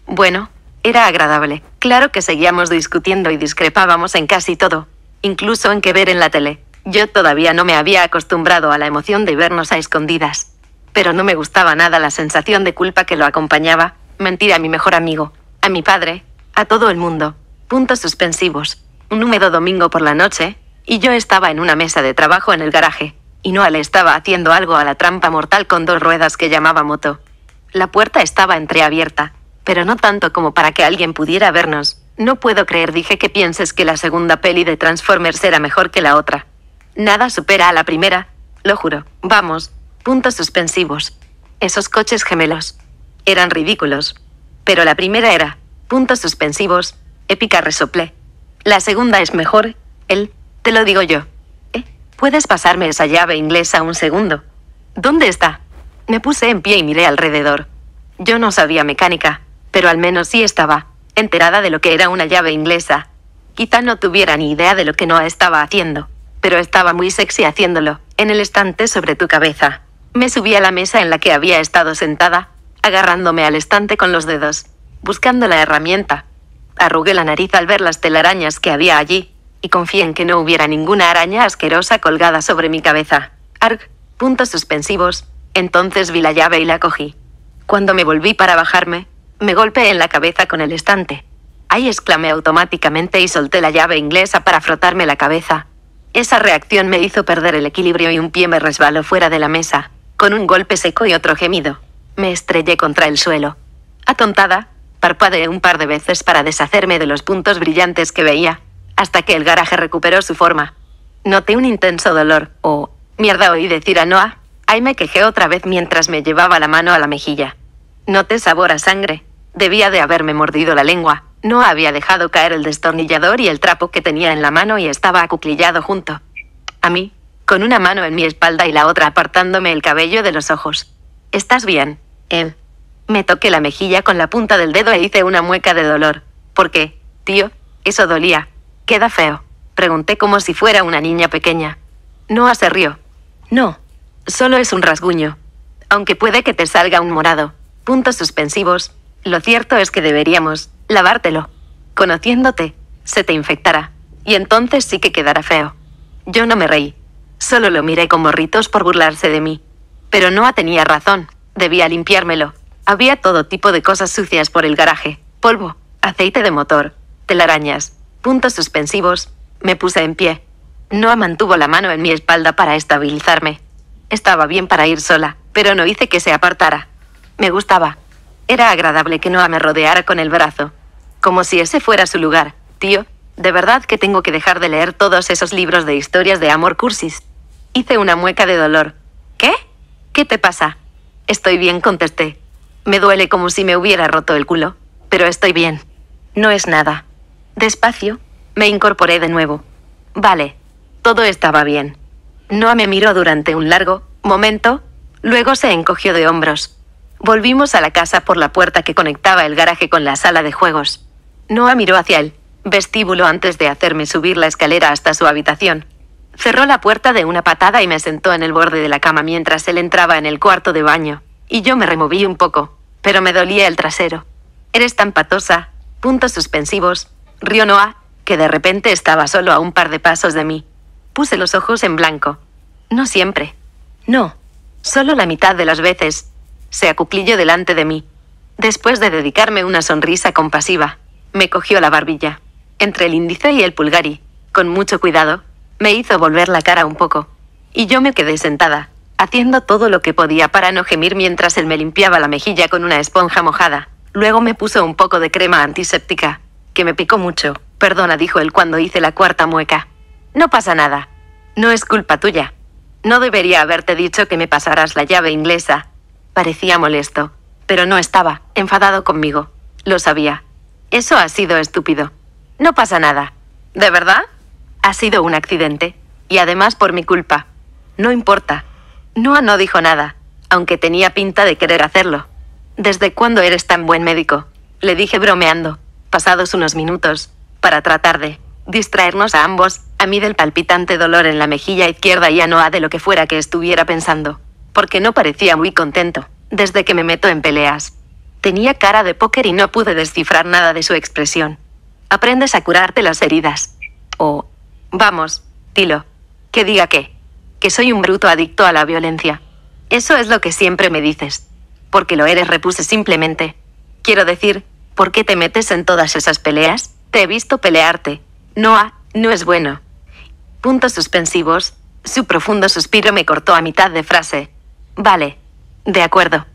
Bueno, era agradable. Claro que seguíamos discutiendo y discrepábamos en casi todo, incluso en qué ver en la tele. Yo todavía no me había acostumbrado a la emoción de vernos a escondidas. Pero no me gustaba nada la sensación de culpa que lo acompañaba, mentir a mi mejor amigo, a mi padre, a todo el mundo. Puntos suspensivos. Un húmedo domingo por la noche, y yo estaba en una mesa de trabajo en el garaje, y Noah le estaba haciendo algo a la trampa mortal con dos ruedas que llamaba moto. La puerta estaba entreabierta, pero no tanto como para que alguien pudiera vernos. No puedo creer, dije que pienses que la segunda peli de Transformers era mejor que la otra. Nada supera a la primera, lo juro. Vamos, puntos suspensivos. Esos coches gemelos. Eran ridículos. Pero la primera era, puntos suspensivos, épica resoplé. La segunda es mejor, él, te lo digo yo. ¿Puedes pasarme esa llave inglesa un segundo? ¿Dónde está? Me puse en pie y miré alrededor. Yo no sabía mecánica, pero al menos sí estaba, enterada de lo que era una llave inglesa. Quizá no tuviera ni idea de lo que no estaba haciendo, pero estaba muy sexy haciéndolo, en el estante sobre tu cabeza. Me subí a la mesa en la que había estado sentada, agarrándome al estante con los dedos, buscando la herramienta. Arrugué la nariz al ver las telarañas que había allí, y confié en que no hubiera ninguna araña asquerosa colgada sobre mi cabeza. Arg, puntos suspensivos. Entonces vi la llave y la cogí. Cuando me volví para bajarme, me golpeé en la cabeza con el estante. Ahí exclamé automáticamente y solté la llave inglesa para frotarme la cabeza. Esa reacción me hizo perder el equilibrio y un pie me resbaló fuera de la mesa, con un golpe seco y otro gemido. Me estrellé contra el suelo. Atontada, parpadeé un par de veces para deshacerme de los puntos brillantes que veía, hasta que el garaje recuperó su forma. Noté un intenso dolor, o oh, mierda oí decir a Noah. Ahí me quejé otra vez mientras me llevaba la mano a la mejilla. Noté sabor a sangre. Debía de haberme mordido la lengua. No había dejado caer el destornillador y el trapo que tenía en la mano y estaba acuclillado junto. A mí, con una mano en mi espalda y la otra apartándome el cabello de los ojos. ¿Estás bien? él. Me toqué la mejilla con la punta del dedo e hice una mueca de dolor. ¿Por qué? Tío, eso dolía. ¿Queda feo? Pregunté como si fuera una niña pequeña. Noah se rió. No, solo es un rasguño. Aunque puede que te salga un morado. Puntos suspensivos. Lo cierto es que deberíamos lavártelo. Conociéndote, se te infectará. Y entonces sí que quedará feo. Yo no me reí. Solo lo miré como ritos por burlarse de mí. Pero Noah tenía razón. Debía limpiármelo. Había todo tipo de cosas sucias por el garaje. Polvo, aceite de motor, telarañas, puntos suspensivos, me puse en pie. Noah mantuvo la mano en mi espalda para estabilizarme. Estaba bien para ir sola, pero no hice que se apartara. Me gustaba. Era agradable que no me rodeara con el brazo. Como si ese fuera su lugar. Tío, de verdad que tengo que dejar de leer todos esos libros de historias de amor cursis. Hice una mueca de dolor. ¿Qué? ¿Qué te pasa? Estoy bien, contesté. Me duele como si me hubiera roto el culo, pero estoy bien. No es nada. Despacio, me incorporé de nuevo. Vale, todo estaba bien. Noah me miró durante un largo momento, luego se encogió de hombros. Volvimos a la casa por la puerta que conectaba el garaje con la sala de juegos. Noah miró hacia el vestíbulo antes de hacerme subir la escalera hasta su habitación. Cerró la puerta de una patada y me sentó en el borde de la cama mientras él entraba en el cuarto de baño, y yo me removí un poco, pero me dolía el trasero. Eres tan patosa. Puntos suspensivos, Rionoa, que de repente estaba solo a un par de pasos de mí. Puse los ojos en blanco. No siempre. No. Solo la mitad de las veces. Se acuclilló delante de mí. Después de dedicarme una sonrisa compasiva, me cogió la barbilla. Entre el índice y el pulgari, con mucho cuidado, me hizo volver la cara un poco. Y yo me quedé sentada, haciendo todo lo que podía para no gemir mientras él me limpiaba la mejilla con una esponja mojada. Luego me puso un poco de crema antiséptica que me picó mucho. Perdona, dijo él cuando hice la cuarta mueca. No pasa nada. No es culpa tuya. No debería haberte dicho que me pasaras la llave inglesa. Parecía molesto, pero no estaba, enfadado conmigo. Lo sabía. Eso ha sido estúpido. No pasa nada. ¿De verdad? Ha sido un accidente. Y además por mi culpa. No importa. Noah no dijo nada, aunque tenía pinta de querer hacerlo. ¿Desde cuándo eres tan buen médico? Le dije bromeando pasados unos minutos, para tratar de distraernos a ambos, a mí del palpitante dolor en la mejilla izquierda y a Noah de lo que fuera que estuviera pensando, porque no parecía muy contento, desde que me meto en peleas. Tenía cara de póker y no pude descifrar nada de su expresión. Aprendes a curarte las heridas. O, vamos, dilo, que diga que, que soy un bruto adicto a la violencia. Eso es lo que siempre me dices. Porque lo eres, repuse simplemente. Quiero decir, ¿Por qué te metes en todas esas peleas? Te he visto pelearte. Noah, no es bueno. Puntos suspensivos. Su profundo suspiro me cortó a mitad de frase. Vale. De acuerdo.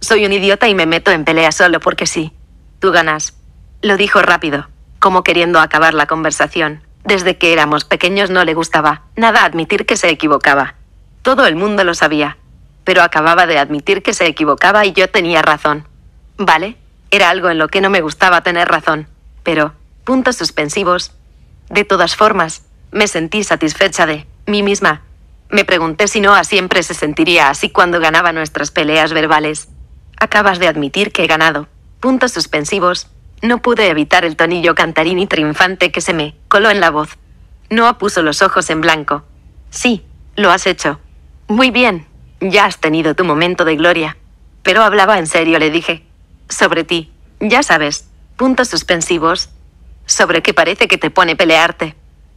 Soy un idiota y me meto en pelea solo porque sí. Tú ganas. Lo dijo rápido, como queriendo acabar la conversación. Desde que éramos pequeños no le gustaba nada admitir que se equivocaba. Todo el mundo lo sabía. Pero acababa de admitir que se equivocaba y yo tenía razón. ¿Vale? Era algo en lo que no me gustaba tener razón, pero, puntos suspensivos. De todas formas, me sentí satisfecha de mí misma. Me pregunté si Noah siempre se sentiría así cuando ganaba nuestras peleas verbales. Acabas de admitir que he ganado. Puntos suspensivos. No pude evitar el tonillo cantarín y triunfante que se me coló en la voz. No puso los ojos en blanco. Sí, lo has hecho. Muy bien. Ya has tenido tu momento de gloria. Pero hablaba en serio, le dije. Sobre ti. Ya sabes. Puntos suspensivos. Sobre que parece que te pone pelearte.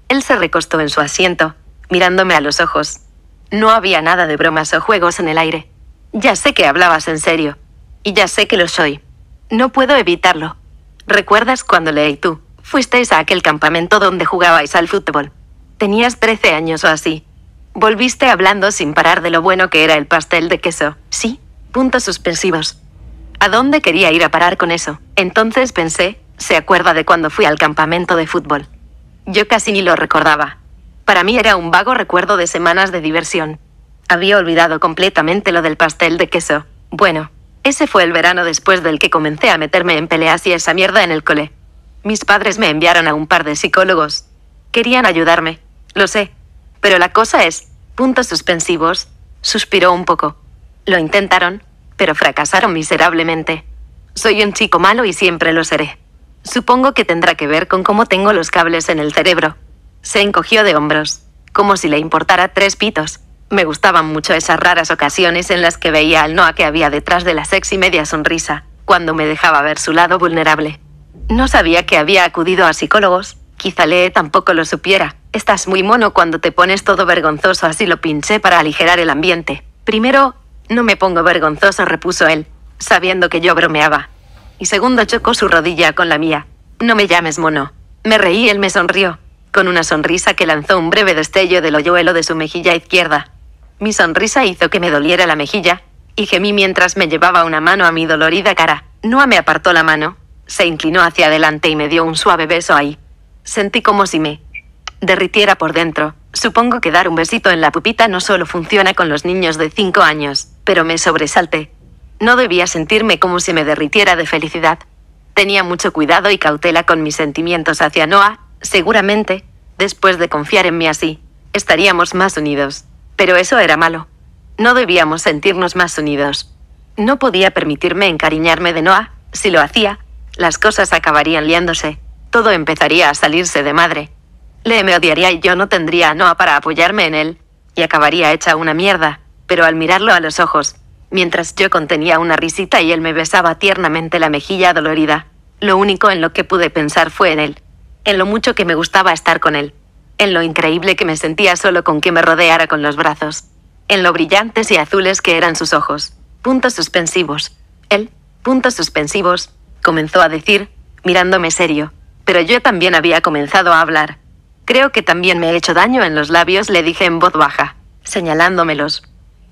Él se recostó en su asiento, mirándome a los ojos. No había nada de bromas o juegos en el aire. Ya sé que hablabas en serio. Y ya sé que lo soy. No puedo evitarlo. ¿Recuerdas cuando leí tú fuisteis a aquel campamento donde jugabais al fútbol? Tenías 13 años o así. Volviste hablando sin parar de lo bueno que era el pastel de queso. Sí, puntos suspensivos a dónde quería ir a parar con eso. Entonces pensé, se acuerda de cuando fui al campamento de fútbol. Yo casi ni lo recordaba. Para mí era un vago recuerdo de semanas de diversión. Había olvidado completamente lo del pastel de queso. Bueno, ese fue el verano después del que comencé a meterme en peleas y esa mierda en el cole. Mis padres me enviaron a un par de psicólogos. Querían ayudarme, lo sé. Pero la cosa es, puntos suspensivos, suspiró un poco. Lo intentaron, pero fracasaron miserablemente. Soy un chico malo y siempre lo seré. Supongo que tendrá que ver con cómo tengo los cables en el cerebro. Se encogió de hombros, como si le importara tres pitos. Me gustaban mucho esas raras ocasiones en las que veía al Noah que había detrás de la sexy media sonrisa, cuando me dejaba ver su lado vulnerable. No sabía que había acudido a psicólogos. Quizá Lee tampoco lo supiera. Estás muy mono cuando te pones todo vergonzoso, así lo pinché para aligerar el ambiente. Primero, no me pongo vergonzoso, repuso él, sabiendo que yo bromeaba. Y segundo chocó su rodilla con la mía. No me llames mono. Me reí, él me sonrió, con una sonrisa que lanzó un breve destello del hoyuelo de su mejilla izquierda. Mi sonrisa hizo que me doliera la mejilla, y gemí mientras me llevaba una mano a mi dolorida cara. Noa me apartó la mano, se inclinó hacia adelante y me dio un suave beso ahí. Sentí como si me derritiera por dentro, Supongo que dar un besito en la pupita no solo funciona con los niños de 5 años, pero me sobresalté. No debía sentirme como si me derritiera de felicidad. Tenía mucho cuidado y cautela con mis sentimientos hacia Noah, seguramente, después de confiar en mí así, estaríamos más unidos. Pero eso era malo. No debíamos sentirnos más unidos. No podía permitirme encariñarme de Noah, si lo hacía, las cosas acabarían liándose, todo empezaría a salirse de madre. Le me odiaría y yo no tendría a Noah para apoyarme en él, y acabaría hecha una mierda, pero al mirarlo a los ojos, mientras yo contenía una risita y él me besaba tiernamente la mejilla dolorida, lo único en lo que pude pensar fue en él, en lo mucho que me gustaba estar con él, en lo increíble que me sentía solo con que me rodeara con los brazos, en lo brillantes y azules que eran sus ojos. Puntos suspensivos. Él, puntos suspensivos, comenzó a decir, mirándome serio, pero yo también había comenzado a hablar. Creo que también me he hecho daño en los labios, le dije en voz baja, señalándomelos.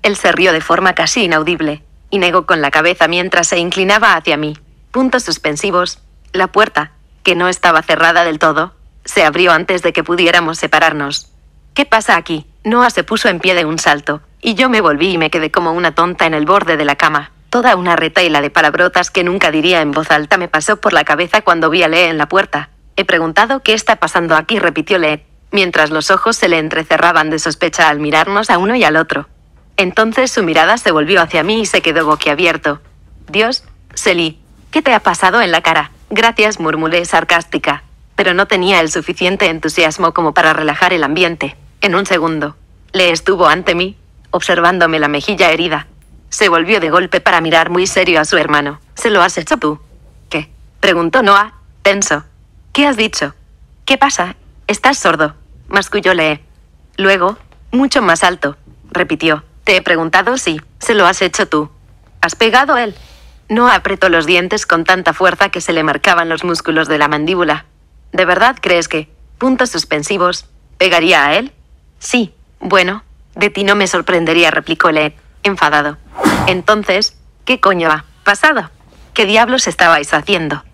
Él se rió de forma casi inaudible, y negó con la cabeza mientras se inclinaba hacia mí. Puntos suspensivos. La puerta, que no estaba cerrada del todo, se abrió antes de que pudiéramos separarnos. ¿Qué pasa aquí? Noah se puso en pie de un salto, y yo me volví y me quedé como una tonta en el borde de la cama. Toda una retaila de palabrotas que nunca diría en voz alta me pasó por la cabeza cuando vi a Lee en la puerta. He preguntado qué está pasando aquí, repitió Led, mientras los ojos se le entrecerraban de sospecha al mirarnos a uno y al otro. Entonces su mirada se volvió hacia mí y se quedó boquiabierto. Dios, Selly, ¿qué te ha pasado en la cara? Gracias, murmuré sarcástica, pero no tenía el suficiente entusiasmo como para relajar el ambiente. En un segundo, le estuvo ante mí, observándome la mejilla herida. Se volvió de golpe para mirar muy serio a su hermano. ¿Se lo has hecho tú? ¿Qué? preguntó Noah, tenso. ¿Qué has dicho? ¿Qué pasa? Estás sordo, Lee. Luego, mucho más alto, repitió. Te he preguntado si se lo has hecho tú. ¿Has pegado él? No apretó los dientes con tanta fuerza que se le marcaban los músculos de la mandíbula. ¿De verdad crees que, puntos suspensivos, pegaría a él? Sí, bueno, de ti no me sorprendería, replicó Le, enfadado. Entonces, ¿qué coño ha pasado? ¿Qué diablos estabais haciendo?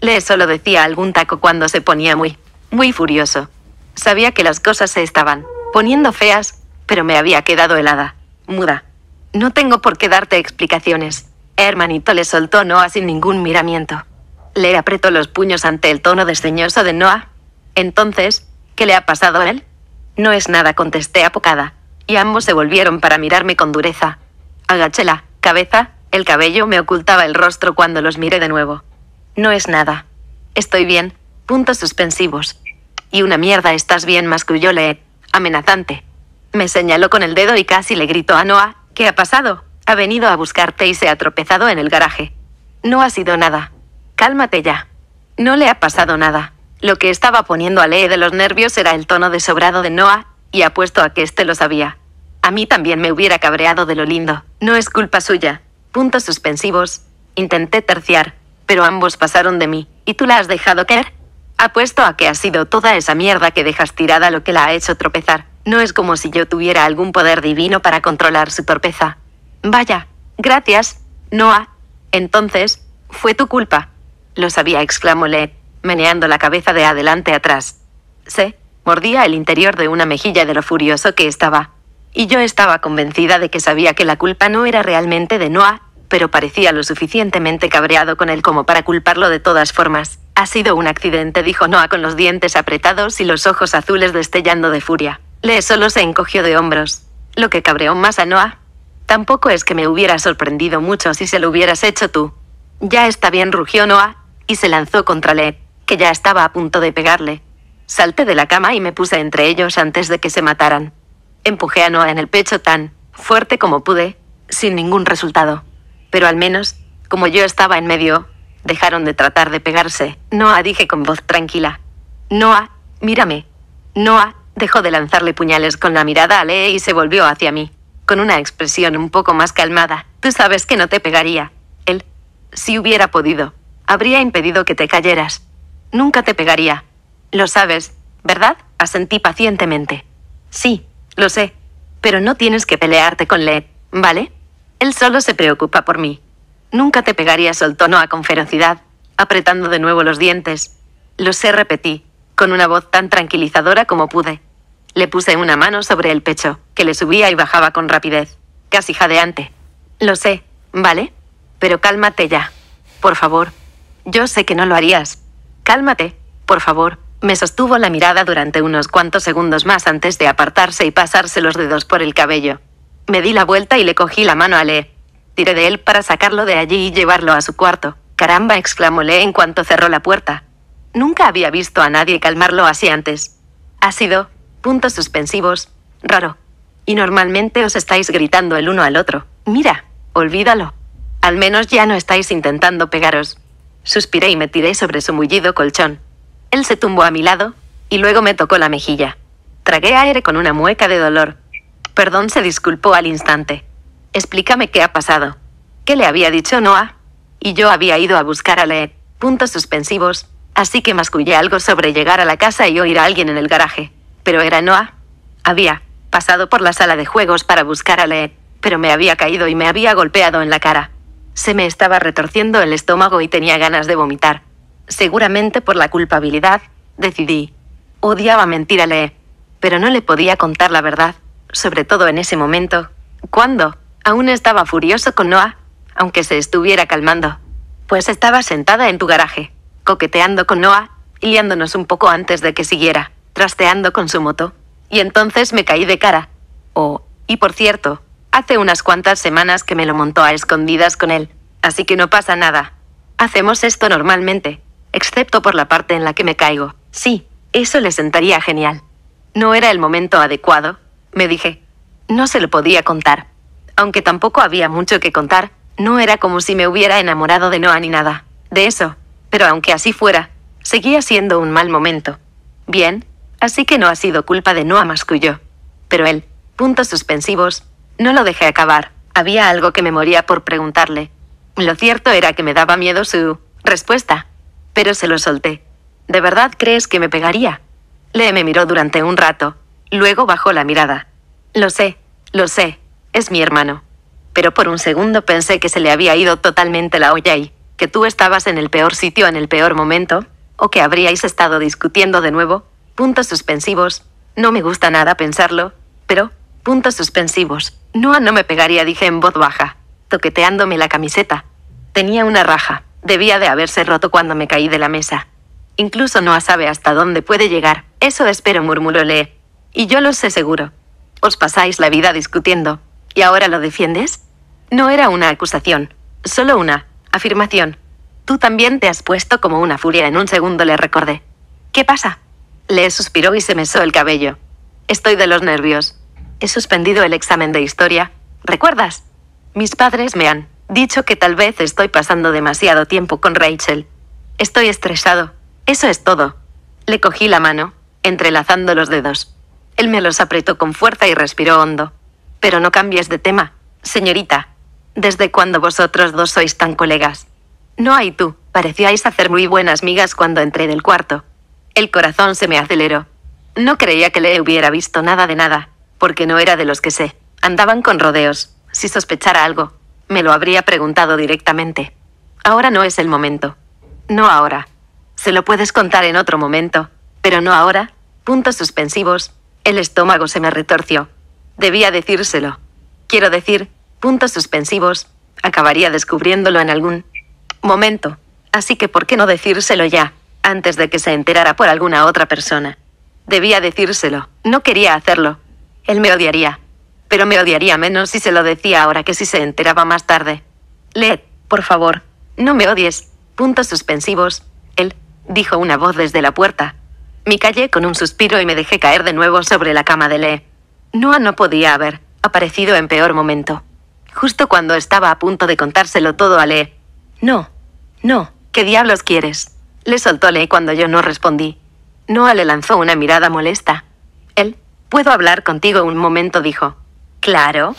Le solo decía algún taco cuando se ponía muy, muy furioso. Sabía que las cosas se estaban poniendo feas, pero me había quedado helada, muda. No tengo por qué darte explicaciones. Hermanito le soltó Noah sin ningún miramiento. Le apretó los puños ante el tono desdeñoso de Noah. Entonces, ¿qué le ha pasado a él? No es nada, contesté apocada, y ambos se volvieron para mirarme con dureza. Agaché la cabeza, el cabello me ocultaba el rostro cuando los miré de nuevo. No es nada. Estoy bien. Puntos suspensivos. Y una mierda, estás bien, masculló Lee, Amenazante. Me señaló con el dedo y casi le gritó a Noah, ¿qué ha pasado? Ha venido a buscarte y se ha tropezado en el garaje. No ha sido nada. Cálmate ya. No le ha pasado nada. Lo que estaba poniendo a Lee de los nervios era el tono desobrado de Noah, y apuesto a que éste lo sabía. A mí también me hubiera cabreado de lo lindo. No es culpa suya. Puntos suspensivos. Intenté terciar pero ambos pasaron de mí, y tú la has dejado caer. Apuesto a que ha sido toda esa mierda que dejas tirada lo que la ha hecho tropezar. No es como si yo tuviera algún poder divino para controlar su torpeza. Vaya, gracias, Noah. Entonces, fue tu culpa. Lo sabía, exclamó Led, meneando la cabeza de adelante atrás. Se mordía el interior de una mejilla de lo furioso que estaba. Y yo estaba convencida de que sabía que la culpa no era realmente de Noah, pero parecía lo suficientemente cabreado con él como para culparlo de todas formas. Ha sido un accidente, dijo Noah con los dientes apretados y los ojos azules destellando de furia. Le solo se encogió de hombros, lo que cabreó más a Noah. Tampoco es que me hubiera sorprendido mucho si se lo hubieras hecho tú. Ya está bien, rugió Noah, y se lanzó contra Le, que ya estaba a punto de pegarle. Salté de la cama y me puse entre ellos antes de que se mataran. Empujé a Noah en el pecho tan fuerte como pude, sin ningún resultado pero al menos, como yo estaba en medio, dejaron de tratar de pegarse. Noah dije con voz tranquila. Noah, mírame. Noah dejó de lanzarle puñales con la mirada a Lee y se volvió hacia mí, con una expresión un poco más calmada. Tú sabes que no te pegaría. Él, si hubiera podido, habría impedido que te cayeras. Nunca te pegaría. Lo sabes, ¿verdad? Asentí pacientemente. Sí, lo sé. Pero no tienes que pelearte con Lee, ¿vale? Él solo se preocupa por mí. Nunca te pegaría, soltó a con ferocidad, apretando de nuevo los dientes. Lo sé, repetí, con una voz tan tranquilizadora como pude. Le puse una mano sobre el pecho, que le subía y bajaba con rapidez, casi jadeante. Lo sé, ¿vale? Pero cálmate ya. Por favor. Yo sé que no lo harías. Cálmate, por favor. Me sostuvo la mirada durante unos cuantos segundos más antes de apartarse y pasarse los dedos por el cabello. Me di la vuelta y le cogí la mano a Le. Tiré de él para sacarlo de allí y llevarlo a su cuarto. Caramba, exclamó Le en cuanto cerró la puerta. Nunca había visto a nadie calmarlo así antes. Ha sido, puntos suspensivos, raro. Y normalmente os estáis gritando el uno al otro. Mira, olvídalo. Al menos ya no estáis intentando pegaros. Suspiré y me tiré sobre su mullido colchón. Él se tumbó a mi lado, y luego me tocó la mejilla. Tragué aire con una mueca de dolor. Perdón se disculpó al instante. Explícame qué ha pasado. ¿Qué le había dicho Noah? Y yo había ido a buscar a Lee. Puntos suspensivos. Así que mascullé algo sobre llegar a la casa y oír a alguien en el garaje. Pero era Noah. Había pasado por la sala de juegos para buscar a Lee, pero me había caído y me había golpeado en la cara. Se me estaba retorciendo el estómago y tenía ganas de vomitar. Seguramente por la culpabilidad, decidí. Odiaba mentir a Lee, pero no le podía contar la verdad sobre todo en ese momento, cuando aún estaba furioso con Noah, aunque se estuviera calmando, pues estaba sentada en tu garaje, coqueteando con Noah y liándonos un poco antes de que siguiera, trasteando con su moto. Y entonces me caí de cara. Oh, y por cierto, hace unas cuantas semanas que me lo montó a escondidas con él, así que no pasa nada. Hacemos esto normalmente, excepto por la parte en la que me caigo. Sí, eso le sentaría genial. No era el momento adecuado, me dije. No se lo podía contar. Aunque tampoco había mucho que contar, no era como si me hubiera enamorado de Noah ni nada. De eso. Pero aunque así fuera, seguía siendo un mal momento. Bien, así que no ha sido culpa de Noah más que yo. Pero él, puntos suspensivos, no lo dejé acabar. Había algo que me moría por preguntarle. Lo cierto era que me daba miedo su respuesta, pero se lo solté. ¿De verdad crees que me pegaría? Lee me miró durante un rato, Luego bajó la mirada. Lo sé, lo sé, es mi hermano. Pero por un segundo pensé que se le había ido totalmente la olla y que tú estabas en el peor sitio en el peor momento, o que habríais estado discutiendo de nuevo. Puntos suspensivos. No me gusta nada pensarlo, pero puntos suspensivos. No, no me pegaría, dije en voz baja, toqueteándome la camiseta. Tenía una raja. Debía de haberse roto cuando me caí de la mesa. Incluso no sabe hasta dónde puede llegar. Eso espero, murmuró Lee, y yo lo sé seguro. Os pasáis la vida discutiendo. ¿Y ahora lo defiendes? No era una acusación, solo una afirmación. Tú también te has puesto como una furia. En un segundo le recordé. ¿Qué pasa? Le suspiró y se mesó el cabello. Estoy de los nervios. He suspendido el examen de historia. ¿Recuerdas? Mis padres me han dicho que tal vez estoy pasando demasiado tiempo con Rachel. Estoy estresado. Eso es todo. Le cogí la mano, entrelazando los dedos. Él me los apretó con fuerza y respiró hondo. Pero no cambies de tema, señorita. ¿Desde cuando vosotros dos sois tan colegas? No hay tú, parecíais hacer muy buenas migas cuando entré del cuarto. El corazón se me aceleró. No creía que le hubiera visto nada de nada, porque no era de los que sé. Andaban con rodeos. Si sospechara algo, me lo habría preguntado directamente. Ahora no es el momento. No ahora. Se lo puedes contar en otro momento, pero no ahora. Puntos suspensivos, el estómago se me retorció. Debía decírselo. Quiero decir, puntos suspensivos. Acabaría descubriéndolo en algún momento. Así que, ¿por qué no decírselo ya, antes de que se enterara por alguna otra persona? Debía decírselo. No quería hacerlo. Él me odiaría. Pero me odiaría menos si se lo decía ahora que si se enteraba más tarde. Led, por favor, no me odies. Puntos suspensivos. Él, dijo una voz desde la puerta, me callé con un suspiro y me dejé caer de nuevo sobre la cama de Lee. Noah no podía haber aparecido en peor momento. Justo cuando estaba a punto de contárselo todo a Lee. No, no, ¿qué diablos quieres? Le soltó Lee cuando yo no respondí. Noah le lanzó una mirada molesta. Él, ¿puedo hablar contigo un momento? dijo. Claro.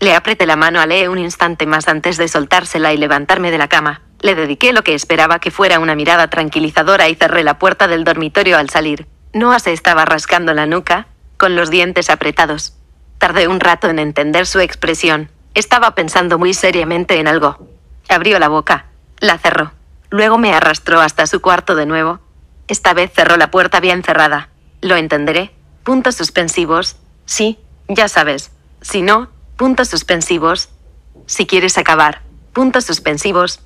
Le apreté la mano a Lee un instante más antes de soltársela y levantarme de la cama. Le dediqué lo que esperaba que fuera una mirada tranquilizadora y cerré la puerta del dormitorio al salir. Noah se estaba rascando la nuca, con los dientes apretados. Tardé un rato en entender su expresión. Estaba pensando muy seriamente en algo. Abrió la boca, la cerró. Luego me arrastró hasta su cuarto de nuevo. Esta vez cerró la puerta bien cerrada. Lo entenderé. Puntos suspensivos. Sí, ya sabes. Si no, puntos suspensivos. Si quieres acabar. Puntos suspensivos.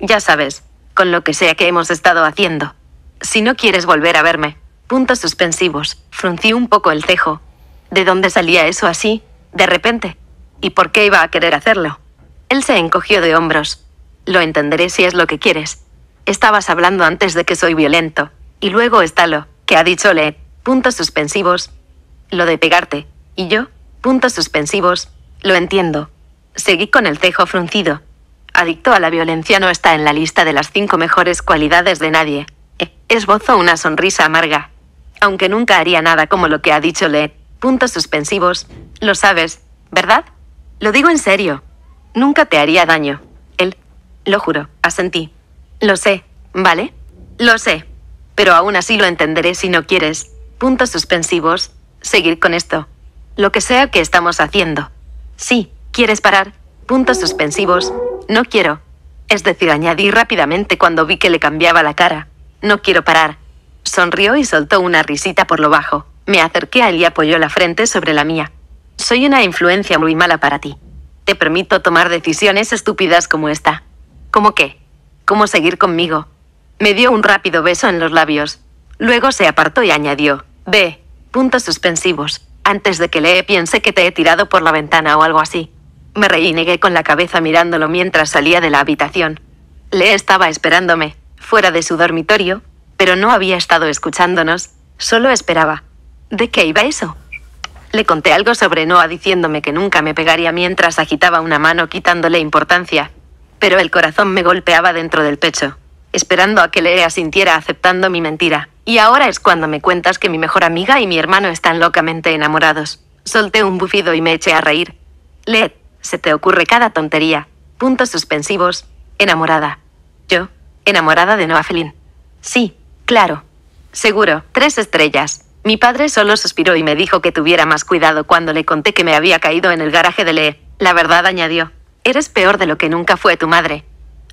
Ya sabes, con lo que sea que hemos estado haciendo. Si no quieres volver a verme. Puntos suspensivos. Fruncí un poco el cejo. ¿De dónde salía eso así? De repente. ¿Y por qué iba a querer hacerlo? Él se encogió de hombros. Lo entenderé si es lo que quieres. Estabas hablando antes de que soy violento. Y luego está lo que ha dicho Le, Puntos suspensivos. Lo de pegarte. ¿Y yo? Puntos suspensivos. Lo entiendo. Seguí con el cejo fruncido adicto a la violencia no está en la lista de las cinco mejores cualidades de nadie. E, esbozo una sonrisa amarga. Aunque nunca haría nada como lo que ha dicho Led. Puntos suspensivos. Lo sabes, ¿verdad? Lo digo en serio. Nunca te haría daño. Él. Lo juro, asentí. Lo sé, ¿vale? Lo sé. Pero aún así lo entenderé si no quieres. Puntos suspensivos. Seguir con esto. Lo que sea que estamos haciendo. Sí, ¿quieres parar? puntos suspensivos, no quiero. Es decir, añadí rápidamente cuando vi que le cambiaba la cara. No quiero parar. Sonrió y soltó una risita por lo bajo. Me acerqué a él y apoyó la frente sobre la mía. Soy una influencia muy mala para ti. Te permito tomar decisiones estúpidas como esta. ¿Cómo qué? ¿Cómo seguir conmigo? Me dio un rápido beso en los labios. Luego se apartó y añadió, ve, puntos suspensivos, antes de que lee piense que te he tirado por la ventana o algo así. Me reí con la cabeza mirándolo mientras salía de la habitación. Le estaba esperándome, fuera de su dormitorio, pero no había estado escuchándonos, solo esperaba. ¿De qué iba eso? Le conté algo sobre Noah diciéndome que nunca me pegaría mientras agitaba una mano quitándole importancia, pero el corazón me golpeaba dentro del pecho, esperando a que le asintiera aceptando mi mentira. Y ahora es cuando me cuentas que mi mejor amiga y mi hermano están locamente enamorados. Solté un bufido y me eché a reír. Led, se te ocurre cada tontería. Puntos suspensivos. Enamorada. Yo, enamorada de Noah Felin. Sí, claro. Seguro, tres estrellas. Mi padre solo suspiró y me dijo que tuviera más cuidado cuando le conté que me había caído en el garaje de Le. La verdad añadió, eres peor de lo que nunca fue tu madre.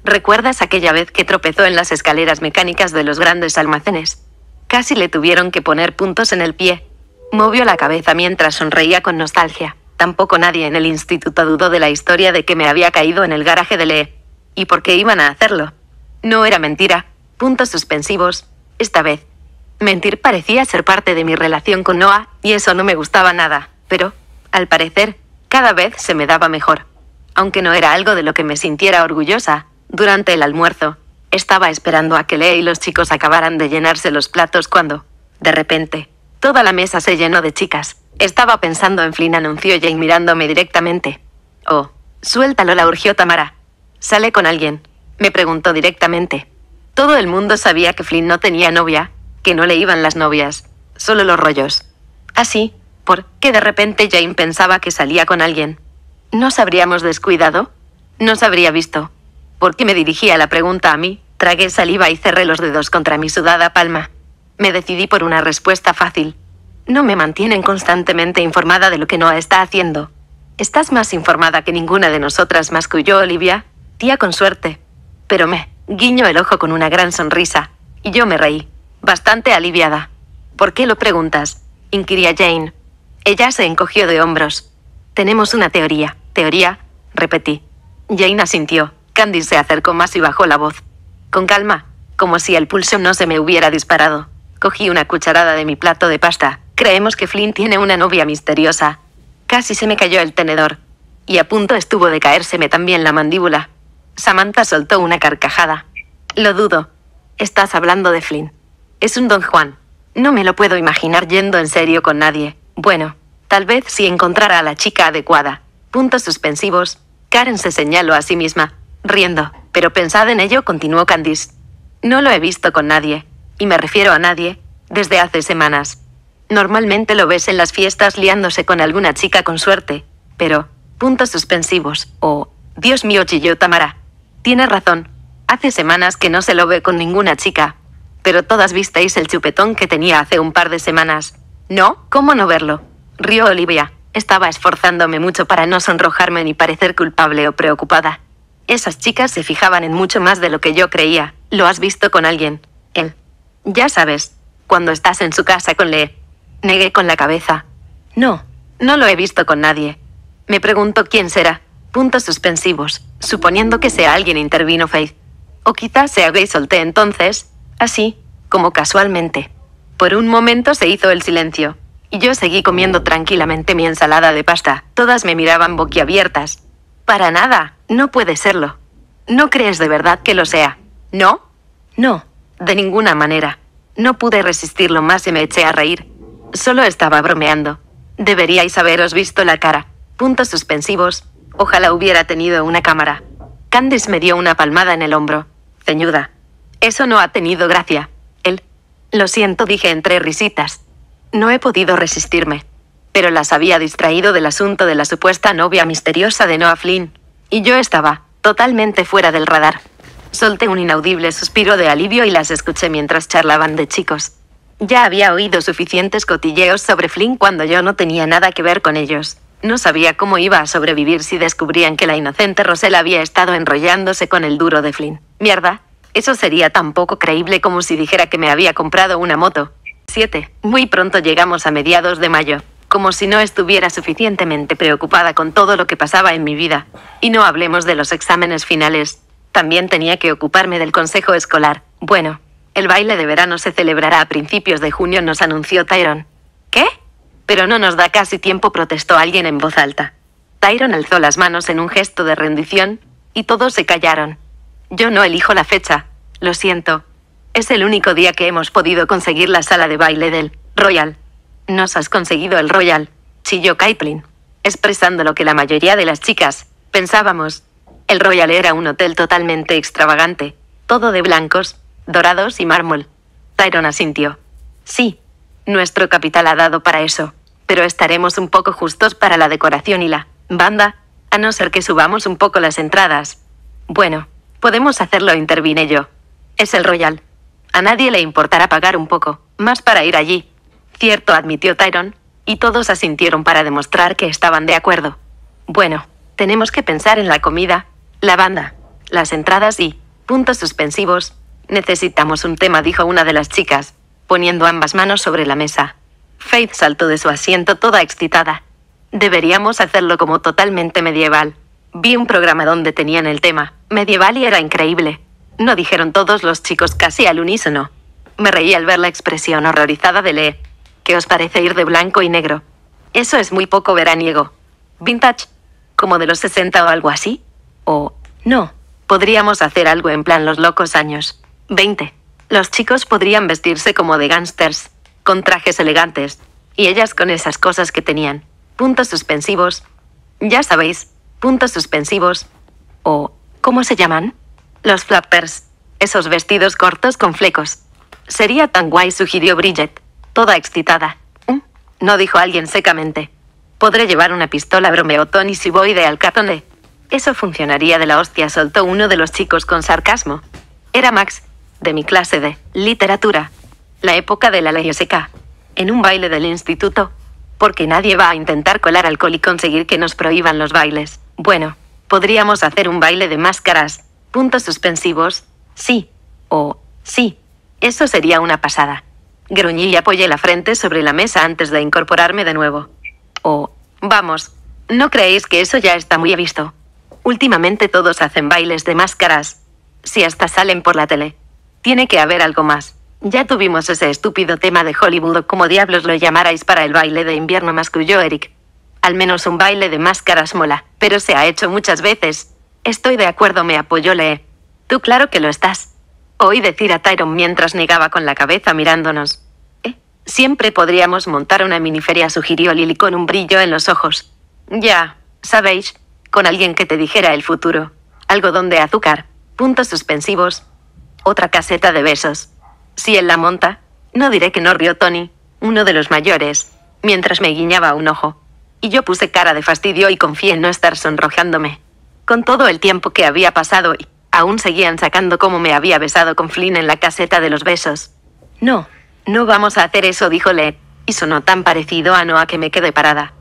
¿Recuerdas aquella vez que tropezó en las escaleras mecánicas de los grandes almacenes? Casi le tuvieron que poner puntos en el pie. Movió la cabeza mientras sonreía con nostalgia. Tampoco nadie en el instituto dudó de la historia de que me había caído en el garaje de Lee. ¿Y por qué iban a hacerlo? No era mentira. Puntos suspensivos. Esta vez. Mentir parecía ser parte de mi relación con Noah, y eso no me gustaba nada, pero, al parecer, cada vez se me daba mejor. Aunque no era algo de lo que me sintiera orgullosa, durante el almuerzo, estaba esperando a que Lee y los chicos acabaran de llenarse los platos cuando, de repente, Toda la mesa se llenó de chicas. Estaba pensando en Flynn, anunció Jane mirándome directamente. Oh, suéltalo, la urgió Tamara. ¿Sale con alguien? Me preguntó directamente. Todo el mundo sabía que Flynn no tenía novia, que no le iban las novias, solo los rollos. Así, ¿por qué de repente Jane pensaba que salía con alguien. ¿Nos habríamos descuidado? Nos habría visto. ¿Por qué me dirigía la pregunta a mí? Tragué saliva y cerré los dedos contra mi sudada palma. Me decidí por una respuesta fácil. No me mantienen constantemente informada de lo que Noah está haciendo. Estás más informada que ninguna de nosotras más que yo, Olivia. Tía con suerte. Pero me guiño el ojo con una gran sonrisa. Y yo me reí, bastante aliviada. ¿Por qué lo preguntas? inquiría Jane. Ella se encogió de hombros. Tenemos una teoría. ¿Teoría? repetí. Jane asintió. Candy se acercó más y bajó la voz. Con calma, como si el pulso no se me hubiera disparado. Cogí una cucharada de mi plato de pasta. Creemos que Flynn tiene una novia misteriosa. Casi se me cayó el tenedor. Y a punto estuvo de caérseme también la mandíbula. Samantha soltó una carcajada. Lo dudo. Estás hablando de Flynn. Es un don Juan. No me lo puedo imaginar yendo en serio con nadie. Bueno, tal vez si encontrara a la chica adecuada. Puntos suspensivos. Karen se señaló a sí misma, riendo. Pero pensad en ello, continuó Candice. No lo he visto con nadie y me refiero a nadie, desde hace semanas. Normalmente lo ves en las fiestas liándose con alguna chica con suerte, pero, puntos suspensivos, o, oh, Dios mío, chilló Tamara. Tiene razón, hace semanas que no se lo ve con ninguna chica, pero todas visteis el chupetón que tenía hace un par de semanas. No, ¿cómo no verlo? Río Olivia, estaba esforzándome mucho para no sonrojarme ni parecer culpable o preocupada. Esas chicas se fijaban en mucho más de lo que yo creía. ¿Lo has visto con alguien? Él. Ya sabes, cuando estás en su casa con Le. Negué con la cabeza. No, no lo he visto con nadie. Me pregunto quién será. Puntos suspensivos, suponiendo que sea alguien, intervino Faith. O quizás sea Gay Solté entonces, así, como casualmente. Por un momento se hizo el silencio, y yo seguí comiendo tranquilamente mi ensalada de pasta. Todas me miraban boquiabiertas. Para nada, no puede serlo. ¿No crees de verdad que lo sea? ¿No? No, de ninguna manera. No pude resistirlo más y me eché a reír. Solo estaba bromeando. Deberíais haberos visto la cara. Puntos suspensivos. Ojalá hubiera tenido una cámara. Candice me dio una palmada en el hombro. Ceñuda. Eso no ha tenido gracia. Él. Lo siento, dije entre risitas. No he podido resistirme. Pero las había distraído del asunto de la supuesta novia misteriosa de Noah Flynn. Y yo estaba totalmente fuera del radar. Solté un inaudible suspiro de alivio y las escuché mientras charlaban de chicos. Ya había oído suficientes cotilleos sobre Flynn cuando yo no tenía nada que ver con ellos. No sabía cómo iba a sobrevivir si descubrían que la inocente Rosella había estado enrollándose con el duro de Flynn. Mierda, eso sería tan poco creíble como si dijera que me había comprado una moto. 7. Muy pronto llegamos a mediados de mayo, como si no estuviera suficientemente preocupada con todo lo que pasaba en mi vida. Y no hablemos de los exámenes finales. También tenía que ocuparme del consejo escolar. Bueno, el baile de verano se celebrará a principios de junio, nos anunció Tyron. ¿Qué? Pero no nos da casi tiempo, protestó alguien en voz alta. Tyron alzó las manos en un gesto de rendición, y todos se callaron. Yo no elijo la fecha, lo siento. Es el único día que hemos podido conseguir la sala de baile del Royal. Nos has conseguido el Royal, chilló Kaitlin, expresando lo que la mayoría de las chicas pensábamos. El Royal era un hotel totalmente extravagante, todo de blancos, dorados y mármol. Tyrone asintió. Sí, nuestro capital ha dado para eso, pero estaremos un poco justos para la decoración y la banda, a no ser que subamos un poco las entradas. Bueno, podemos hacerlo, intervine yo. Es el Royal. A nadie le importará pagar un poco, más para ir allí. Cierto, admitió Tyrone, y todos asintieron para demostrar que estaban de acuerdo. Bueno, tenemos que pensar en la comida, la banda, las entradas y, puntos suspensivos, necesitamos un tema, dijo una de las chicas, poniendo ambas manos sobre la mesa. Faith saltó de su asiento toda excitada. Deberíamos hacerlo como totalmente medieval. Vi un programa donde tenían el tema, medieval y era increíble. No dijeron todos los chicos casi al unísono. Me reí al ver la expresión horrorizada de Lee. ¿Qué os parece ir de blanco y negro? Eso es muy poco veraniego. Vintage, como de los 60 o algo así. O, no, podríamos hacer algo en plan los locos años. 20. Los chicos podrían vestirse como de gángsters, con trajes elegantes, y ellas con esas cosas que tenían. Puntos suspensivos. Ya sabéis, puntos suspensivos. O, ¿cómo se llaman? Los flappers, esos vestidos cortos con flecos. Sería tan guay, sugirió Bridget, toda excitada. ¿Mm? No dijo alguien secamente. Podré llevar una pistola, bromeotón y si voy de Alcatone. Eso funcionaría de la hostia, soltó uno de los chicos con sarcasmo. Era Max, de mi clase de literatura, la época de la ley seca, en un baile del instituto, porque nadie va a intentar colar alcohol y conseguir que nos prohíban los bailes. Bueno, podríamos hacer un baile de máscaras, puntos suspensivos, sí, o sí, eso sería una pasada. Gruñí y apoyé la frente sobre la mesa antes de incorporarme de nuevo. O, vamos, ¿no creéis que eso ya está muy visto? Últimamente todos hacen bailes de máscaras. Si hasta salen por la tele. Tiene que haber algo más. Ya tuvimos ese estúpido tema de Hollywood o como diablos lo llamarais para el baile de invierno, más yo, Eric. Al menos un baile de máscaras mola, pero se ha hecho muchas veces. Estoy de acuerdo, me apoyó Lee. Tú claro que lo estás. Oí decir a Tyron mientras negaba con la cabeza mirándonos. ¿Eh? Siempre podríamos montar una miniferia, sugirió Lily con un brillo en los ojos. Ya, sabéis, con alguien que te dijera el futuro. Algodón de azúcar, puntos suspensivos, otra caseta de besos. Si él la monta, no diré que no rió Tony, uno de los mayores, mientras me guiñaba un ojo. Y yo puse cara de fastidio y confié en no estar sonrojándome. Con todo el tiempo que había pasado y aún seguían sacando cómo me había besado con Flynn en la caseta de los besos. No, no vamos a hacer eso, dijo Led, y sonó tan parecido a Noah que me quedé parada.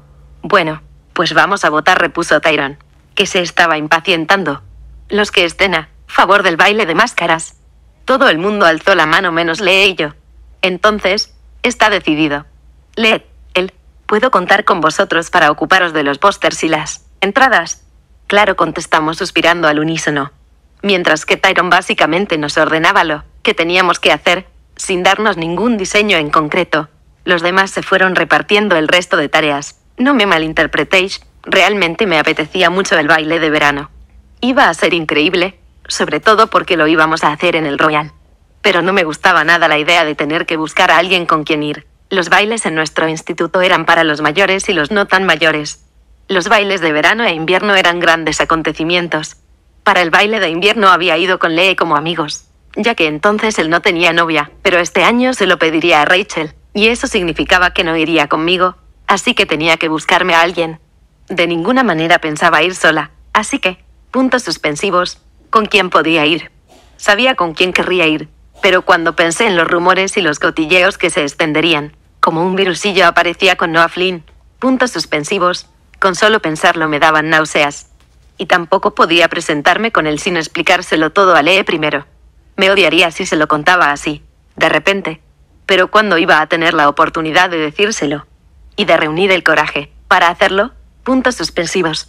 Bueno, pues vamos a votar, repuso Tyron que se estaba impacientando. Los que estén favor del baile de máscaras. Todo el mundo alzó la mano menos Lee y yo. Entonces, está decidido. Led, él, puedo contar con vosotros para ocuparos de los pósters y las entradas. Claro, contestamos suspirando al unísono. Mientras que Tyron básicamente nos ordenaba lo que teníamos que hacer, sin darnos ningún diseño en concreto. Los demás se fueron repartiendo el resto de tareas. No me malinterpretéis, Realmente me apetecía mucho el baile de verano. Iba a ser increíble, sobre todo porque lo íbamos a hacer en el Royal. Pero no me gustaba nada la idea de tener que buscar a alguien con quien ir. Los bailes en nuestro instituto eran para los mayores y los no tan mayores. Los bailes de verano e invierno eran grandes acontecimientos. Para el baile de invierno había ido con Lee como amigos, ya que entonces él no tenía novia, pero este año se lo pediría a Rachel, y eso significaba que no iría conmigo, así que tenía que buscarme a alguien. De ninguna manera pensaba ir sola, así que, puntos suspensivos, ¿con quién podía ir? Sabía con quién querría ir, pero cuando pensé en los rumores y los cotilleos que se extenderían, como un virusillo aparecía con Noah Flynn, puntos suspensivos, con solo pensarlo me daban náuseas. Y tampoco podía presentarme con él sin explicárselo todo a Lee primero. Me odiaría si se lo contaba así, de repente. Pero ¿cuándo iba a tener la oportunidad de decírselo? Y de reunir el coraje. Para hacerlo, puntos suspensivos.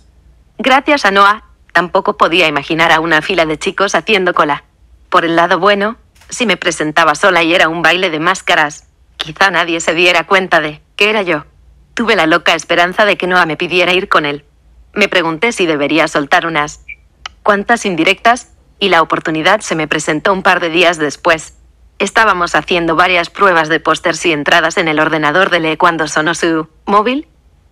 Gracias a Noah, tampoco podía imaginar a una fila de chicos haciendo cola. Por el lado bueno, si me presentaba sola y era un baile de máscaras, quizá nadie se diera cuenta de que era yo. Tuve la loca esperanza de que Noah me pidiera ir con él. Me pregunté si debería soltar unas cuantas indirectas, y la oportunidad se me presentó un par de días después. Estábamos haciendo varias pruebas de pósters y entradas en el ordenador de Lee cuando sonó su móvil.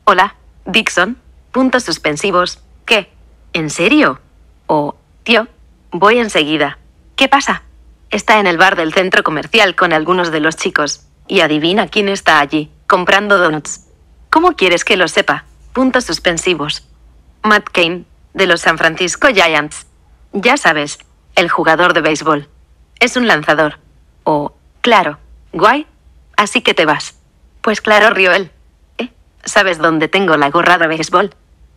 Hola. Dixon, puntos suspensivos, ¿qué? ¿En serio? O, tío, voy enseguida. ¿Qué pasa? Está en el bar del centro comercial con algunos de los chicos. Y adivina quién está allí, comprando donuts. ¿Cómo quieres que lo sepa? Puntos suspensivos. Matt Cain, de los San Francisco Giants. Ya sabes, el jugador de béisbol. Es un lanzador. O, claro, guay, así que te vas. Pues claro, rió él. ¿Sabes dónde tengo la gorra de béisbol?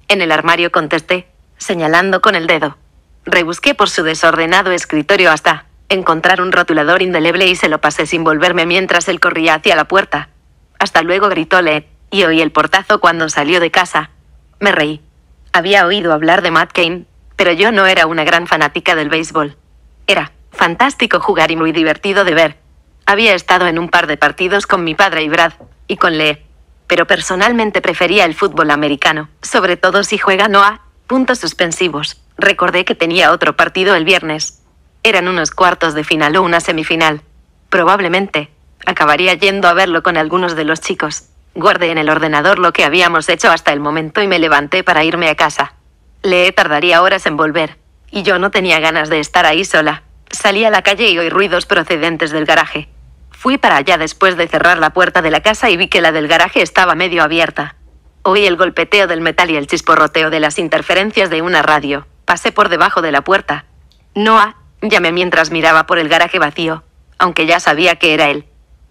En el armario contesté, señalando con el dedo. Rebusqué por su desordenado escritorio hasta encontrar un rotulador indeleble y se lo pasé sin volverme mientras él corría hacia la puerta. Hasta luego gritó y oí el portazo cuando salió de casa. Me reí. Había oído hablar de Matt Kane, pero yo no era una gran fanática del béisbol. Era fantástico jugar y muy divertido de ver. Había estado en un par de partidos con mi padre y Brad, y con Lee, pero personalmente prefería el fútbol americano, sobre todo si juega no a puntos suspensivos. Recordé que tenía otro partido el viernes. Eran unos cuartos de final o una semifinal. Probablemente acabaría yendo a verlo con algunos de los chicos. Guardé en el ordenador lo que habíamos hecho hasta el momento y me levanté para irme a casa. Le tardaría horas en volver, y yo no tenía ganas de estar ahí sola. Salí a la calle y oí ruidos procedentes del garaje. Fui para allá después de cerrar la puerta de la casa y vi que la del garaje estaba medio abierta. Oí el golpeteo del metal y el chisporroteo de las interferencias de una radio. Pasé por debajo de la puerta. Noah, llamé mientras miraba por el garaje vacío, aunque ya sabía que era él.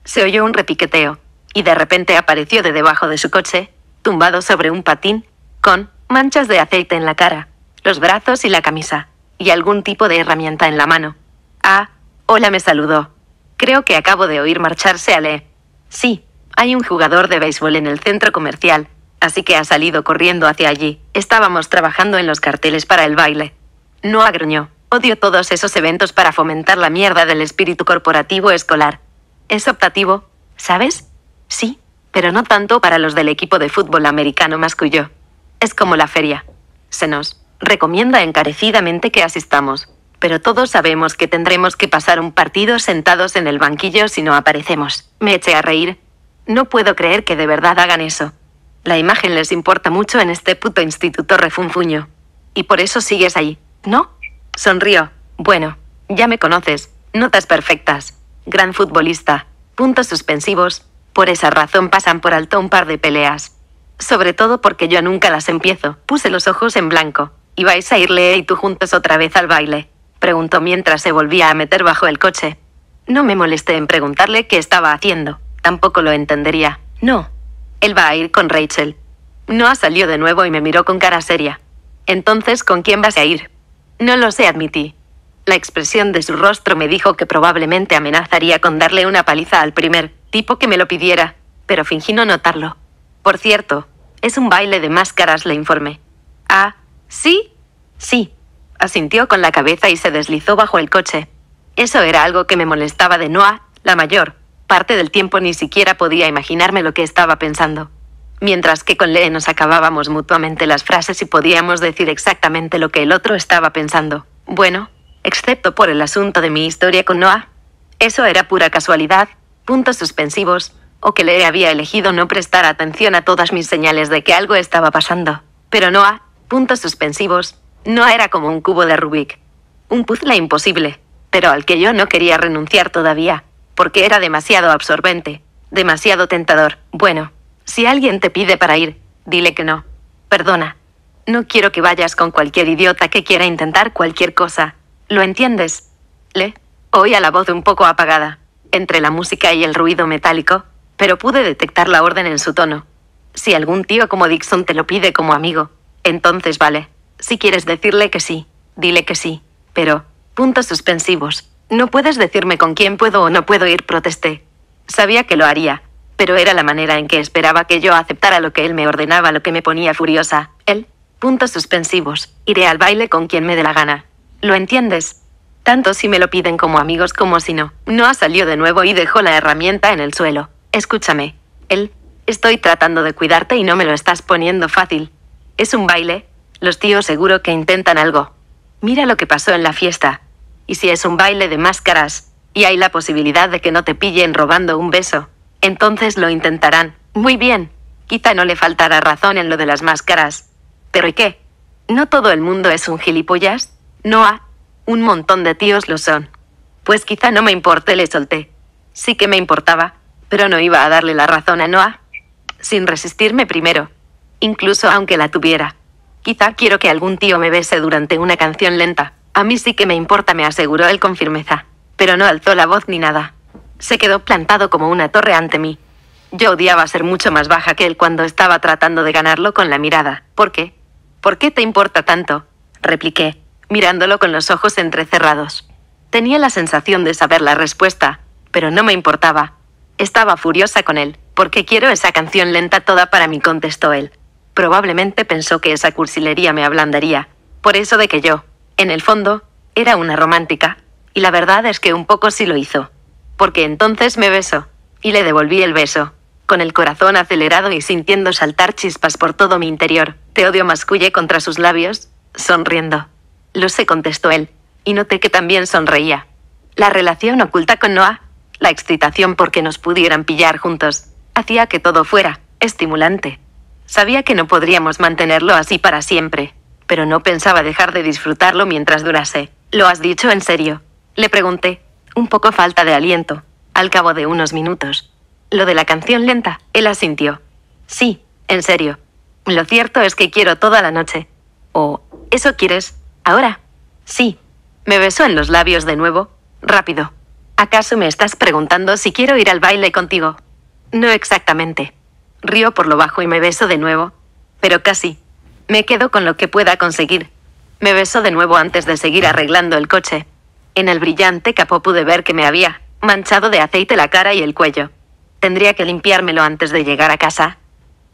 Se oyó un repiqueteo, y de repente apareció de debajo de su coche, tumbado sobre un patín, con manchas de aceite en la cara, los brazos y la camisa, y algún tipo de herramienta en la mano. Ah, hola me saludó. Creo que acabo de oír marcharse a Le. Sí, hay un jugador de béisbol en el centro comercial, así que ha salido corriendo hacia allí. Estábamos trabajando en los carteles para el baile. No agruñó. Odio todos esos eventos para fomentar la mierda del espíritu corporativo escolar. Es optativo, ¿sabes? Sí, pero no tanto para los del equipo de fútbol americano masculló. Es como la feria. Se nos recomienda encarecidamente que asistamos pero todos sabemos que tendremos que pasar un partido sentados en el banquillo si no aparecemos. Me eché a reír. No puedo creer que de verdad hagan eso. La imagen les importa mucho en este puto instituto refunfuño. Y por eso sigues ahí, ¿no? Sonrío. Bueno, ya me conoces. Notas perfectas. Gran futbolista. Puntos suspensivos. Por esa razón pasan por alto un par de peleas. Sobre todo porque yo nunca las empiezo. Puse los ojos en blanco. Y vais a irle y tú juntos otra vez al baile preguntó mientras se volvía a meter bajo el coche. No me molesté en preguntarle qué estaba haciendo. Tampoco lo entendería. No. Él va a ir con Rachel. Noah salió de nuevo y me miró con cara seria. Entonces, ¿con quién vas a ir? No lo sé, admití. La expresión de su rostro me dijo que probablemente amenazaría con darle una paliza al primer tipo que me lo pidiera, pero fingí no notarlo. Por cierto, es un baile de máscaras, le informé. Ah, ¿sí? Sí, asintió con la cabeza y se deslizó bajo el coche. Eso era algo que me molestaba de Noah, la mayor. Parte del tiempo ni siquiera podía imaginarme lo que estaba pensando. Mientras que con Lee nos acabábamos mutuamente las frases y podíamos decir exactamente lo que el otro estaba pensando. Bueno, excepto por el asunto de mi historia con Noah. Eso era pura casualidad, puntos suspensivos, o que Lee había elegido no prestar atención a todas mis señales de que algo estaba pasando. Pero Noah, puntos suspensivos, no era como un cubo de Rubik. Un puzzle imposible, pero al que yo no quería renunciar todavía, porque era demasiado absorbente, demasiado tentador. Bueno, si alguien te pide para ir, dile que no. Perdona. No quiero que vayas con cualquier idiota que quiera intentar cualquier cosa. ¿Lo entiendes? Le oía la voz un poco apagada, entre la música y el ruido metálico, pero pude detectar la orden en su tono. Si algún tío como Dixon te lo pide como amigo, entonces vale. Si quieres decirle que sí, dile que sí. Pero, puntos suspensivos. No puedes decirme con quién puedo o no puedo ir, protesté. Sabía que lo haría, pero era la manera en que esperaba que yo aceptara lo que él me ordenaba, lo que me ponía furiosa. Él, puntos suspensivos, iré al baile con quien me dé la gana. ¿Lo entiendes? Tanto si me lo piden como amigos como si no. ha salió de nuevo y dejó la herramienta en el suelo. Escúchame. Él, estoy tratando de cuidarte y no me lo estás poniendo fácil. Es un baile, los tíos seguro que intentan algo. Mira lo que pasó en la fiesta. Y si es un baile de máscaras, y hay la posibilidad de que no te pillen robando un beso, entonces lo intentarán. Muy bien. Quizá no le faltará razón en lo de las máscaras. Pero ¿y qué? ¿No todo el mundo es un gilipollas? Noah, Un montón de tíos lo son. Pues quizá no me importé, le solté. Sí que me importaba, pero no iba a darle la razón a Noah. Sin resistirme primero. Incluso aunque la tuviera. Quizá quiero que algún tío me bese durante una canción lenta. A mí sí que me importa, me aseguró él con firmeza. Pero no alzó la voz ni nada. Se quedó plantado como una torre ante mí. Yo odiaba ser mucho más baja que él cuando estaba tratando de ganarlo con la mirada. ¿Por qué? ¿Por qué te importa tanto? repliqué, mirándolo con los ojos entrecerrados. Tenía la sensación de saber la respuesta, pero no me importaba. Estaba furiosa con él, porque quiero esa canción lenta toda para mí, contestó él probablemente pensó que esa cursilería me ablandaría, por eso de que yo, en el fondo, era una romántica, y la verdad es que un poco sí lo hizo. Porque entonces me besó, y le devolví el beso, con el corazón acelerado y sintiendo saltar chispas por todo mi interior. Te odio masculle contra sus labios, sonriendo. Lo sé, contestó él, y noté que también sonreía. La relación oculta con Noah, la excitación porque nos pudieran pillar juntos, hacía que todo fuera estimulante. Sabía que no podríamos mantenerlo así para siempre, pero no pensaba dejar de disfrutarlo mientras durase. ¿Lo has dicho en serio? Le pregunté, un poco falta de aliento, al cabo de unos minutos. Lo de la canción lenta, él asintió. Sí, en serio. Lo cierto es que quiero toda la noche. ¿O eso quieres? ¿Ahora? Sí. Me besó en los labios de nuevo. Rápido. ¿Acaso me estás preguntando si quiero ir al baile contigo? No exactamente. Río por lo bajo y me beso de nuevo. Pero casi. Me quedo con lo que pueda conseguir. Me beso de nuevo antes de seguir arreglando el coche. En el brillante capó pude ver que me había manchado de aceite la cara y el cuello. Tendría que limpiármelo antes de llegar a casa.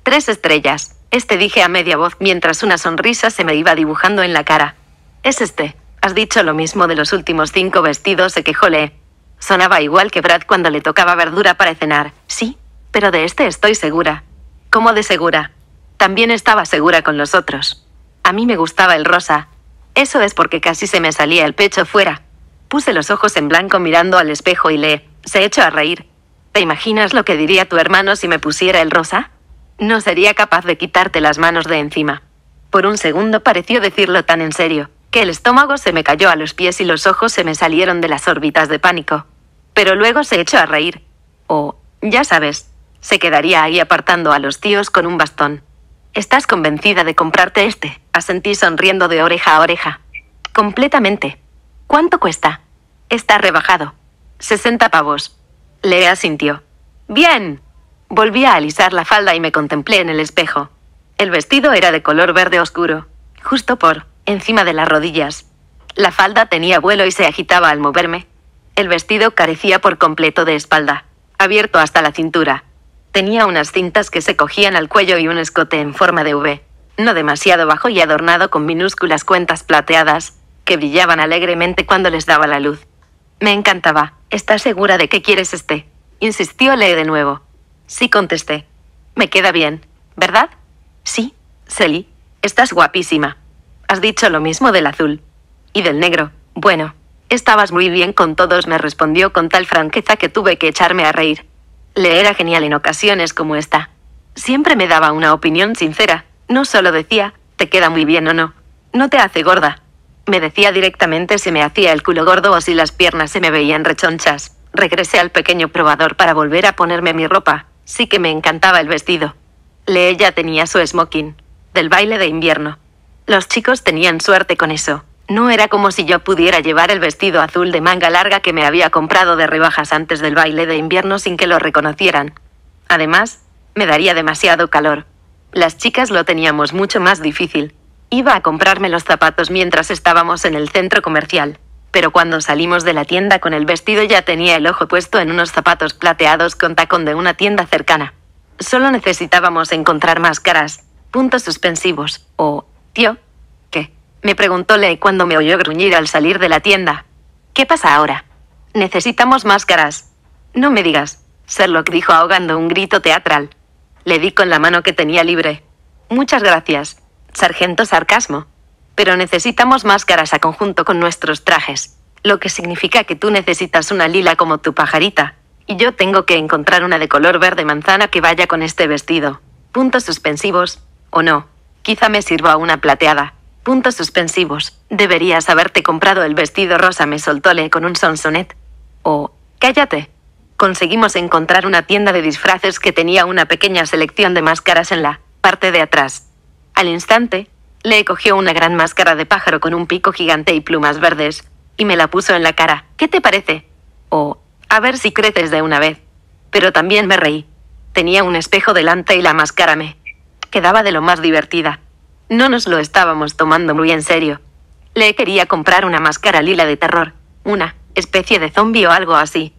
Tres estrellas. Este dije a media voz mientras una sonrisa se me iba dibujando en la cara. Es este. Has dicho lo mismo de los últimos cinco vestidos, se quejole. Sonaba igual que Brad cuando le tocaba verdura para cenar. Sí, pero de este estoy segura. ¿Cómo de segura? También estaba segura con los otros. A mí me gustaba el rosa. Eso es porque casi se me salía el pecho fuera. Puse los ojos en blanco mirando al espejo y le... se echó a reír. ¿Te imaginas lo que diría tu hermano si me pusiera el rosa? No sería capaz de quitarte las manos de encima. Por un segundo pareció decirlo tan en serio, que el estómago se me cayó a los pies y los ojos se me salieron de las órbitas de pánico. Pero luego se echó a reír. O, oh, ya sabes, se quedaría ahí apartando a los tíos con un bastón. ¿Estás convencida de comprarte este? Asentí sonriendo de oreja a oreja. Completamente. ¿Cuánto cuesta? Está rebajado. 60 pavos. Le asintió. Bien. Volví a alisar la falda y me contemplé en el espejo. El vestido era de color verde oscuro, justo por encima de las rodillas. La falda tenía vuelo y se agitaba al moverme. El vestido carecía por completo de espalda, abierto hasta la cintura. Tenía unas cintas que se cogían al cuello y un escote en forma de V, no demasiado bajo y adornado con minúsculas cuentas plateadas, que brillaban alegremente cuando les daba la luz. Me encantaba. ¿Estás segura de que quieres este? Insistió Lee de nuevo. Sí, contesté. Me queda bien, ¿verdad? Sí, Selly, estás guapísima. Has dicho lo mismo del azul. Y del negro. Bueno, estabas muy bien con todos, me respondió con tal franqueza que tuve que echarme a reír. Le era genial en ocasiones como esta. Siempre me daba una opinión sincera. No solo decía, te queda muy bien o no. No te hace gorda. Me decía directamente si me hacía el culo gordo o si las piernas se me veían rechonchas. Regresé al pequeño probador para volver a ponerme mi ropa. Sí que me encantaba el vestido. Le ella tenía su smoking, del baile de invierno. Los chicos tenían suerte con eso. No era como si yo pudiera llevar el vestido azul de manga larga que me había comprado de rebajas antes del baile de invierno sin que lo reconocieran. Además, me daría demasiado calor. Las chicas lo teníamos mucho más difícil. Iba a comprarme los zapatos mientras estábamos en el centro comercial, pero cuando salimos de la tienda con el vestido ya tenía el ojo puesto en unos zapatos plateados con tacón de una tienda cercana. Solo necesitábamos encontrar máscaras, puntos suspensivos o, tío, me preguntó cuando me oyó gruñir al salir de la tienda. ¿Qué pasa ahora? Necesitamos máscaras. No me digas, Sherlock dijo ahogando un grito teatral. Le di con la mano que tenía libre. Muchas gracias, sargento sarcasmo. Pero necesitamos máscaras a conjunto con nuestros trajes, lo que significa que tú necesitas una lila como tu pajarita, y yo tengo que encontrar una de color verde manzana que vaya con este vestido. Puntos suspensivos, o no, quizá me sirva una plateada. Puntos suspensivos. Deberías haberte comprado el vestido rosa, me soltóle con un sonsonet. O, cállate. Conseguimos encontrar una tienda de disfraces que tenía una pequeña selección de máscaras en la parte de atrás. Al instante, le cogió una gran máscara de pájaro con un pico gigante y plumas verdes, y me la puso en la cara. ¿Qué te parece? O, a ver si creces de una vez. Pero también me reí. Tenía un espejo delante y la máscara me quedaba de lo más divertida. No nos lo estábamos tomando muy en serio. Le quería comprar una máscara lila de terror, una especie de zombie o algo así.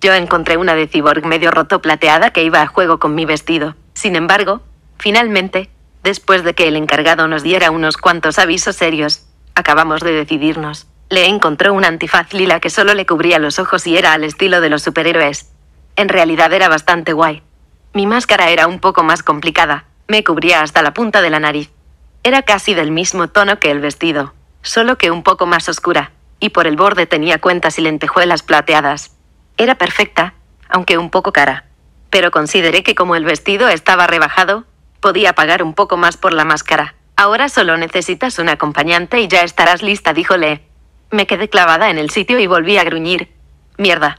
Yo encontré una de cyborg medio roto plateada que iba a juego con mi vestido. Sin embargo, finalmente, después de que el encargado nos diera unos cuantos avisos serios, acabamos de decidirnos. Le encontró un antifaz lila que solo le cubría los ojos y era al estilo de los superhéroes. En realidad era bastante guay. Mi máscara era un poco más complicada, me cubría hasta la punta de la nariz. Era casi del mismo tono que el vestido, solo que un poco más oscura, y por el borde tenía cuentas y lentejuelas plateadas. Era perfecta, aunque un poco cara. Pero consideré que como el vestido estaba rebajado, podía pagar un poco más por la máscara. Ahora solo necesitas un acompañante y ya estarás lista, díjole. Me quedé clavada en el sitio y volví a gruñir. Mierda.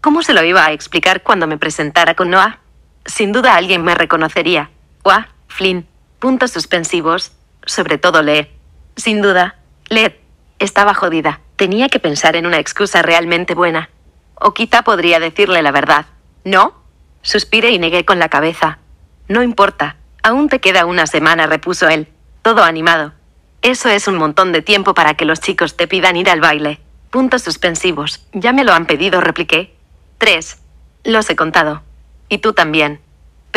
¿Cómo se lo iba a explicar cuando me presentara con Noah? Sin duda alguien me reconocería. «Wah, Flynn. Puntos suspensivos sobre todo lee. Sin duda, Leed estaba jodida. Tenía que pensar en una excusa realmente buena. O quizá podría decirle la verdad. ¿No? Suspiré y negué con la cabeza. No importa, aún te queda una semana, repuso él, todo animado. Eso es un montón de tiempo para que los chicos te pidan ir al baile. Puntos suspensivos. Ya me lo han pedido, repliqué. Tres. Los he contado. Y tú también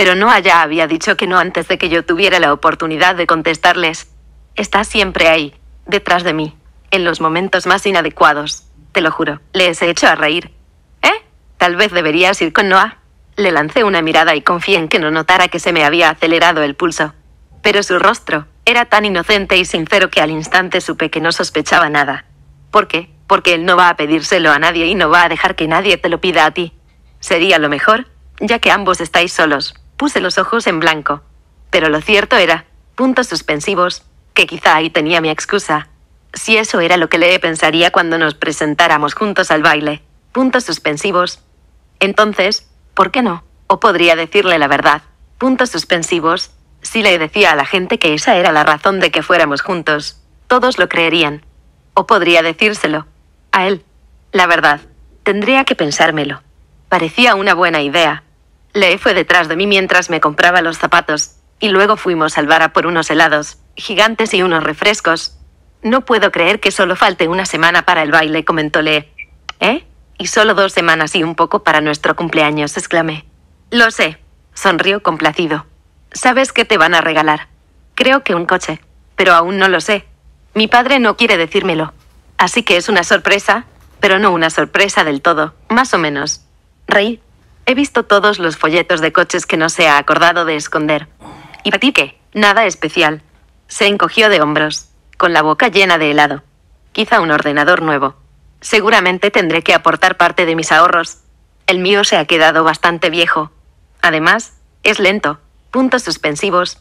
pero Noah ya había dicho que no antes de que yo tuviera la oportunidad de contestarles. Está siempre ahí, detrás de mí, en los momentos más inadecuados. Te lo juro, les he hecho a reír. ¿Eh? Tal vez deberías ir con Noah. Le lancé una mirada y confié en que no notara que se me había acelerado el pulso. Pero su rostro era tan inocente y sincero que al instante supe que no sospechaba nada. ¿Por qué? Porque él no va a pedírselo a nadie y no va a dejar que nadie te lo pida a ti. Sería lo mejor, ya que ambos estáis solos. Puse los ojos en blanco. Pero lo cierto era, puntos suspensivos, que quizá ahí tenía mi excusa. Si eso era lo que le pensaría cuando nos presentáramos juntos al baile. Puntos suspensivos. Entonces, ¿por qué no? O podría decirle la verdad. Puntos suspensivos. Si le decía a la gente que esa era la razón de que fuéramos juntos, todos lo creerían. O podría decírselo. A él. La verdad. Tendría que pensármelo. Parecía una buena idea, Lee fue detrás de mí mientras me compraba los zapatos, y luego fuimos al vara por unos helados, gigantes y unos refrescos. No puedo creer que solo falte una semana para el baile, comentó Lee. ¿Eh? Y solo dos semanas y un poco para nuestro cumpleaños, exclamé. Lo sé, sonrió complacido. ¿Sabes qué te van a regalar? Creo que un coche, pero aún no lo sé. Mi padre no quiere decírmelo. Así que es una sorpresa, pero no una sorpresa del todo, más o menos. Reí He visto todos los folletos de coches que no se ha acordado de esconder. ¿Y para ti qué? Nada especial. Se encogió de hombros, con la boca llena de helado. Quizá un ordenador nuevo. Seguramente tendré que aportar parte de mis ahorros. El mío se ha quedado bastante viejo. Además, es lento. Puntos suspensivos.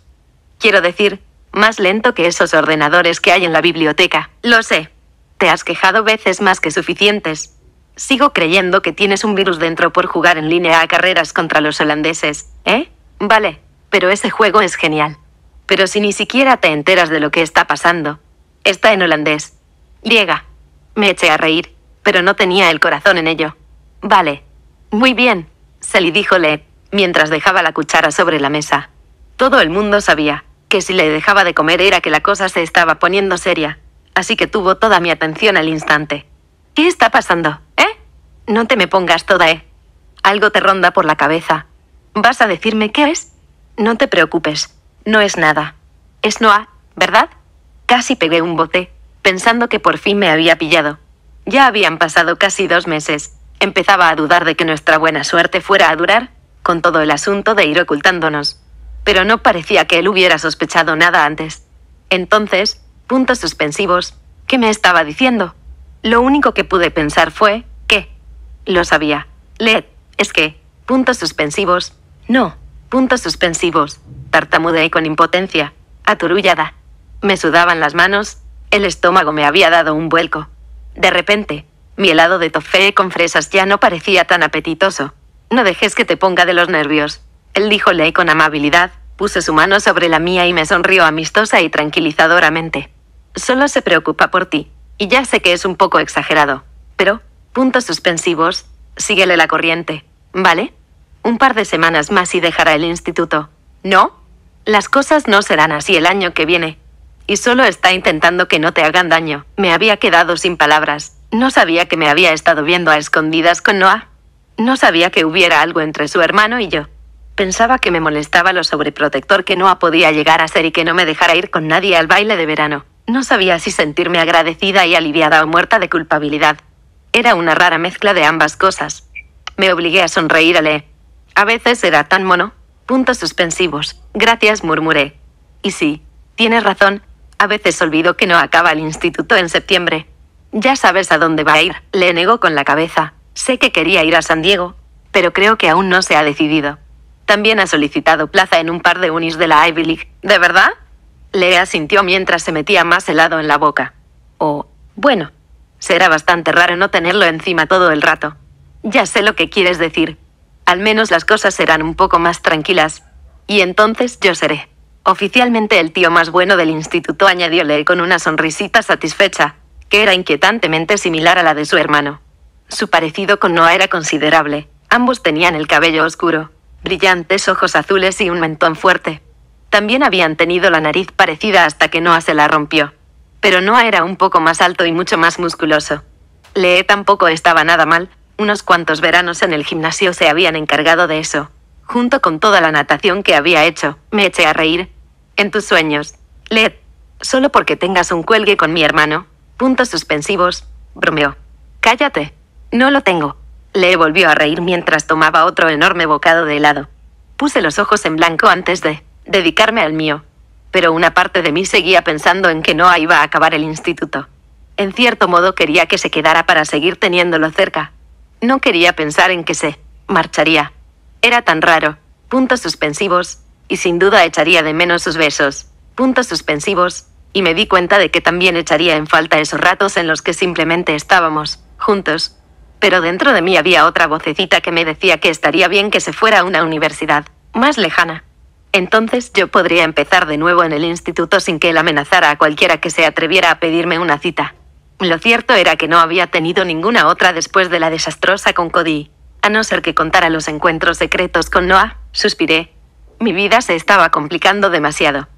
Quiero decir, más lento que esos ordenadores que hay en la biblioteca. Lo sé. Te has quejado veces más que suficientes. Sigo creyendo que tienes un virus dentro por jugar en línea a carreras contra los holandeses, ¿eh? Vale, pero ese juego es genial. Pero si ni siquiera te enteras de lo que está pasando, está en holandés. Llega. Me eché a reír, pero no tenía el corazón en ello. Vale. Muy bien, Sally dijo Le, mientras dejaba la cuchara sobre la mesa. Todo el mundo sabía que si le dejaba de comer era que la cosa se estaba poniendo seria, así que tuvo toda mi atención al instante. ¿Qué está pasando? ¿Eh? No te me pongas toda, ¿eh? Algo te ronda por la cabeza. ¿Vas a decirme qué es? No te preocupes, no es nada. Es Noah, ¿verdad? Casi pegué un bote, pensando que por fin me había pillado. Ya habían pasado casi dos meses. Empezaba a dudar de que nuestra buena suerte fuera a durar, con todo el asunto de ir ocultándonos. Pero no parecía que él hubiera sospechado nada antes. Entonces, puntos suspensivos, ¿qué me estaba diciendo? Lo único que pude pensar fue que lo sabía. Led, es que, puntos suspensivos, no, puntos suspensivos, tartamudeé con impotencia, aturullada. Me sudaban las manos, el estómago me había dado un vuelco. De repente, mi helado de toffee con fresas ya no parecía tan apetitoso. No dejes que te ponga de los nervios. Él dijo Ley con amabilidad, puso su mano sobre la mía y me sonrió amistosa y tranquilizadoramente. Solo se preocupa por ti, y ya sé que es un poco exagerado, pero, puntos suspensivos, síguele la corriente, ¿vale? Un par de semanas más y dejará el instituto. ¿No? Las cosas no serán así el año que viene. Y solo está intentando que no te hagan daño. Me había quedado sin palabras. No sabía que me había estado viendo a escondidas con Noah. No sabía que hubiera algo entre su hermano y yo. Pensaba que me molestaba lo sobreprotector que Noah podía llegar a ser y que no me dejara ir con nadie al baile de verano. No sabía si sentirme agradecida y aliviada o muerta de culpabilidad. Era una rara mezcla de ambas cosas. Me obligué a sonreír a Le. A veces era tan mono. Puntos suspensivos. Gracias, murmuré. Y sí, tienes razón. A veces olvido que no acaba el instituto en septiembre. Ya sabes a dónde va a ir, le negó con la cabeza. Sé que quería ir a San Diego, pero creo que aún no se ha decidido. También ha solicitado plaza en un par de unis de la Ivy League. ¿De verdad? Lea asintió mientras se metía más helado en la boca. Oh, bueno, será bastante raro no tenerlo encima todo el rato. Ya sé lo que quieres decir. Al menos las cosas serán un poco más tranquilas. Y entonces yo seré. Oficialmente el tío más bueno del instituto añadió Lea con una sonrisita satisfecha, que era inquietantemente similar a la de su hermano. Su parecido con Noah era considerable. Ambos tenían el cabello oscuro, brillantes ojos azules y un mentón fuerte también habían tenido la nariz parecida hasta que Noah se la rompió. Pero Noah era un poco más alto y mucho más musculoso. Lee tampoco estaba nada mal, unos cuantos veranos en el gimnasio se habían encargado de eso. Junto con toda la natación que había hecho, me eché a reír. En tus sueños, Lee, solo porque tengas un cuelgue con mi hermano. Puntos suspensivos, bromeó. Cállate. No lo tengo. Lee volvió a reír mientras tomaba otro enorme bocado de helado. Puse los ojos en blanco antes de dedicarme al mío. Pero una parte de mí seguía pensando en que no iba a acabar el instituto. En cierto modo quería que se quedara para seguir teniéndolo cerca. No quería pensar en que se marcharía. Era tan raro. Puntos suspensivos. Y sin duda echaría de menos sus besos. Puntos suspensivos. Y me di cuenta de que también echaría en falta esos ratos en los que simplemente estábamos, juntos. Pero dentro de mí había otra vocecita que me decía que estaría bien que se fuera a una universidad, más lejana. Entonces yo podría empezar de nuevo en el instituto sin que él amenazara a cualquiera que se atreviera a pedirme una cita. Lo cierto era que no había tenido ninguna otra después de la desastrosa con Cody, a no ser que contara los encuentros secretos con Noah, suspiré. Mi vida se estaba complicando demasiado.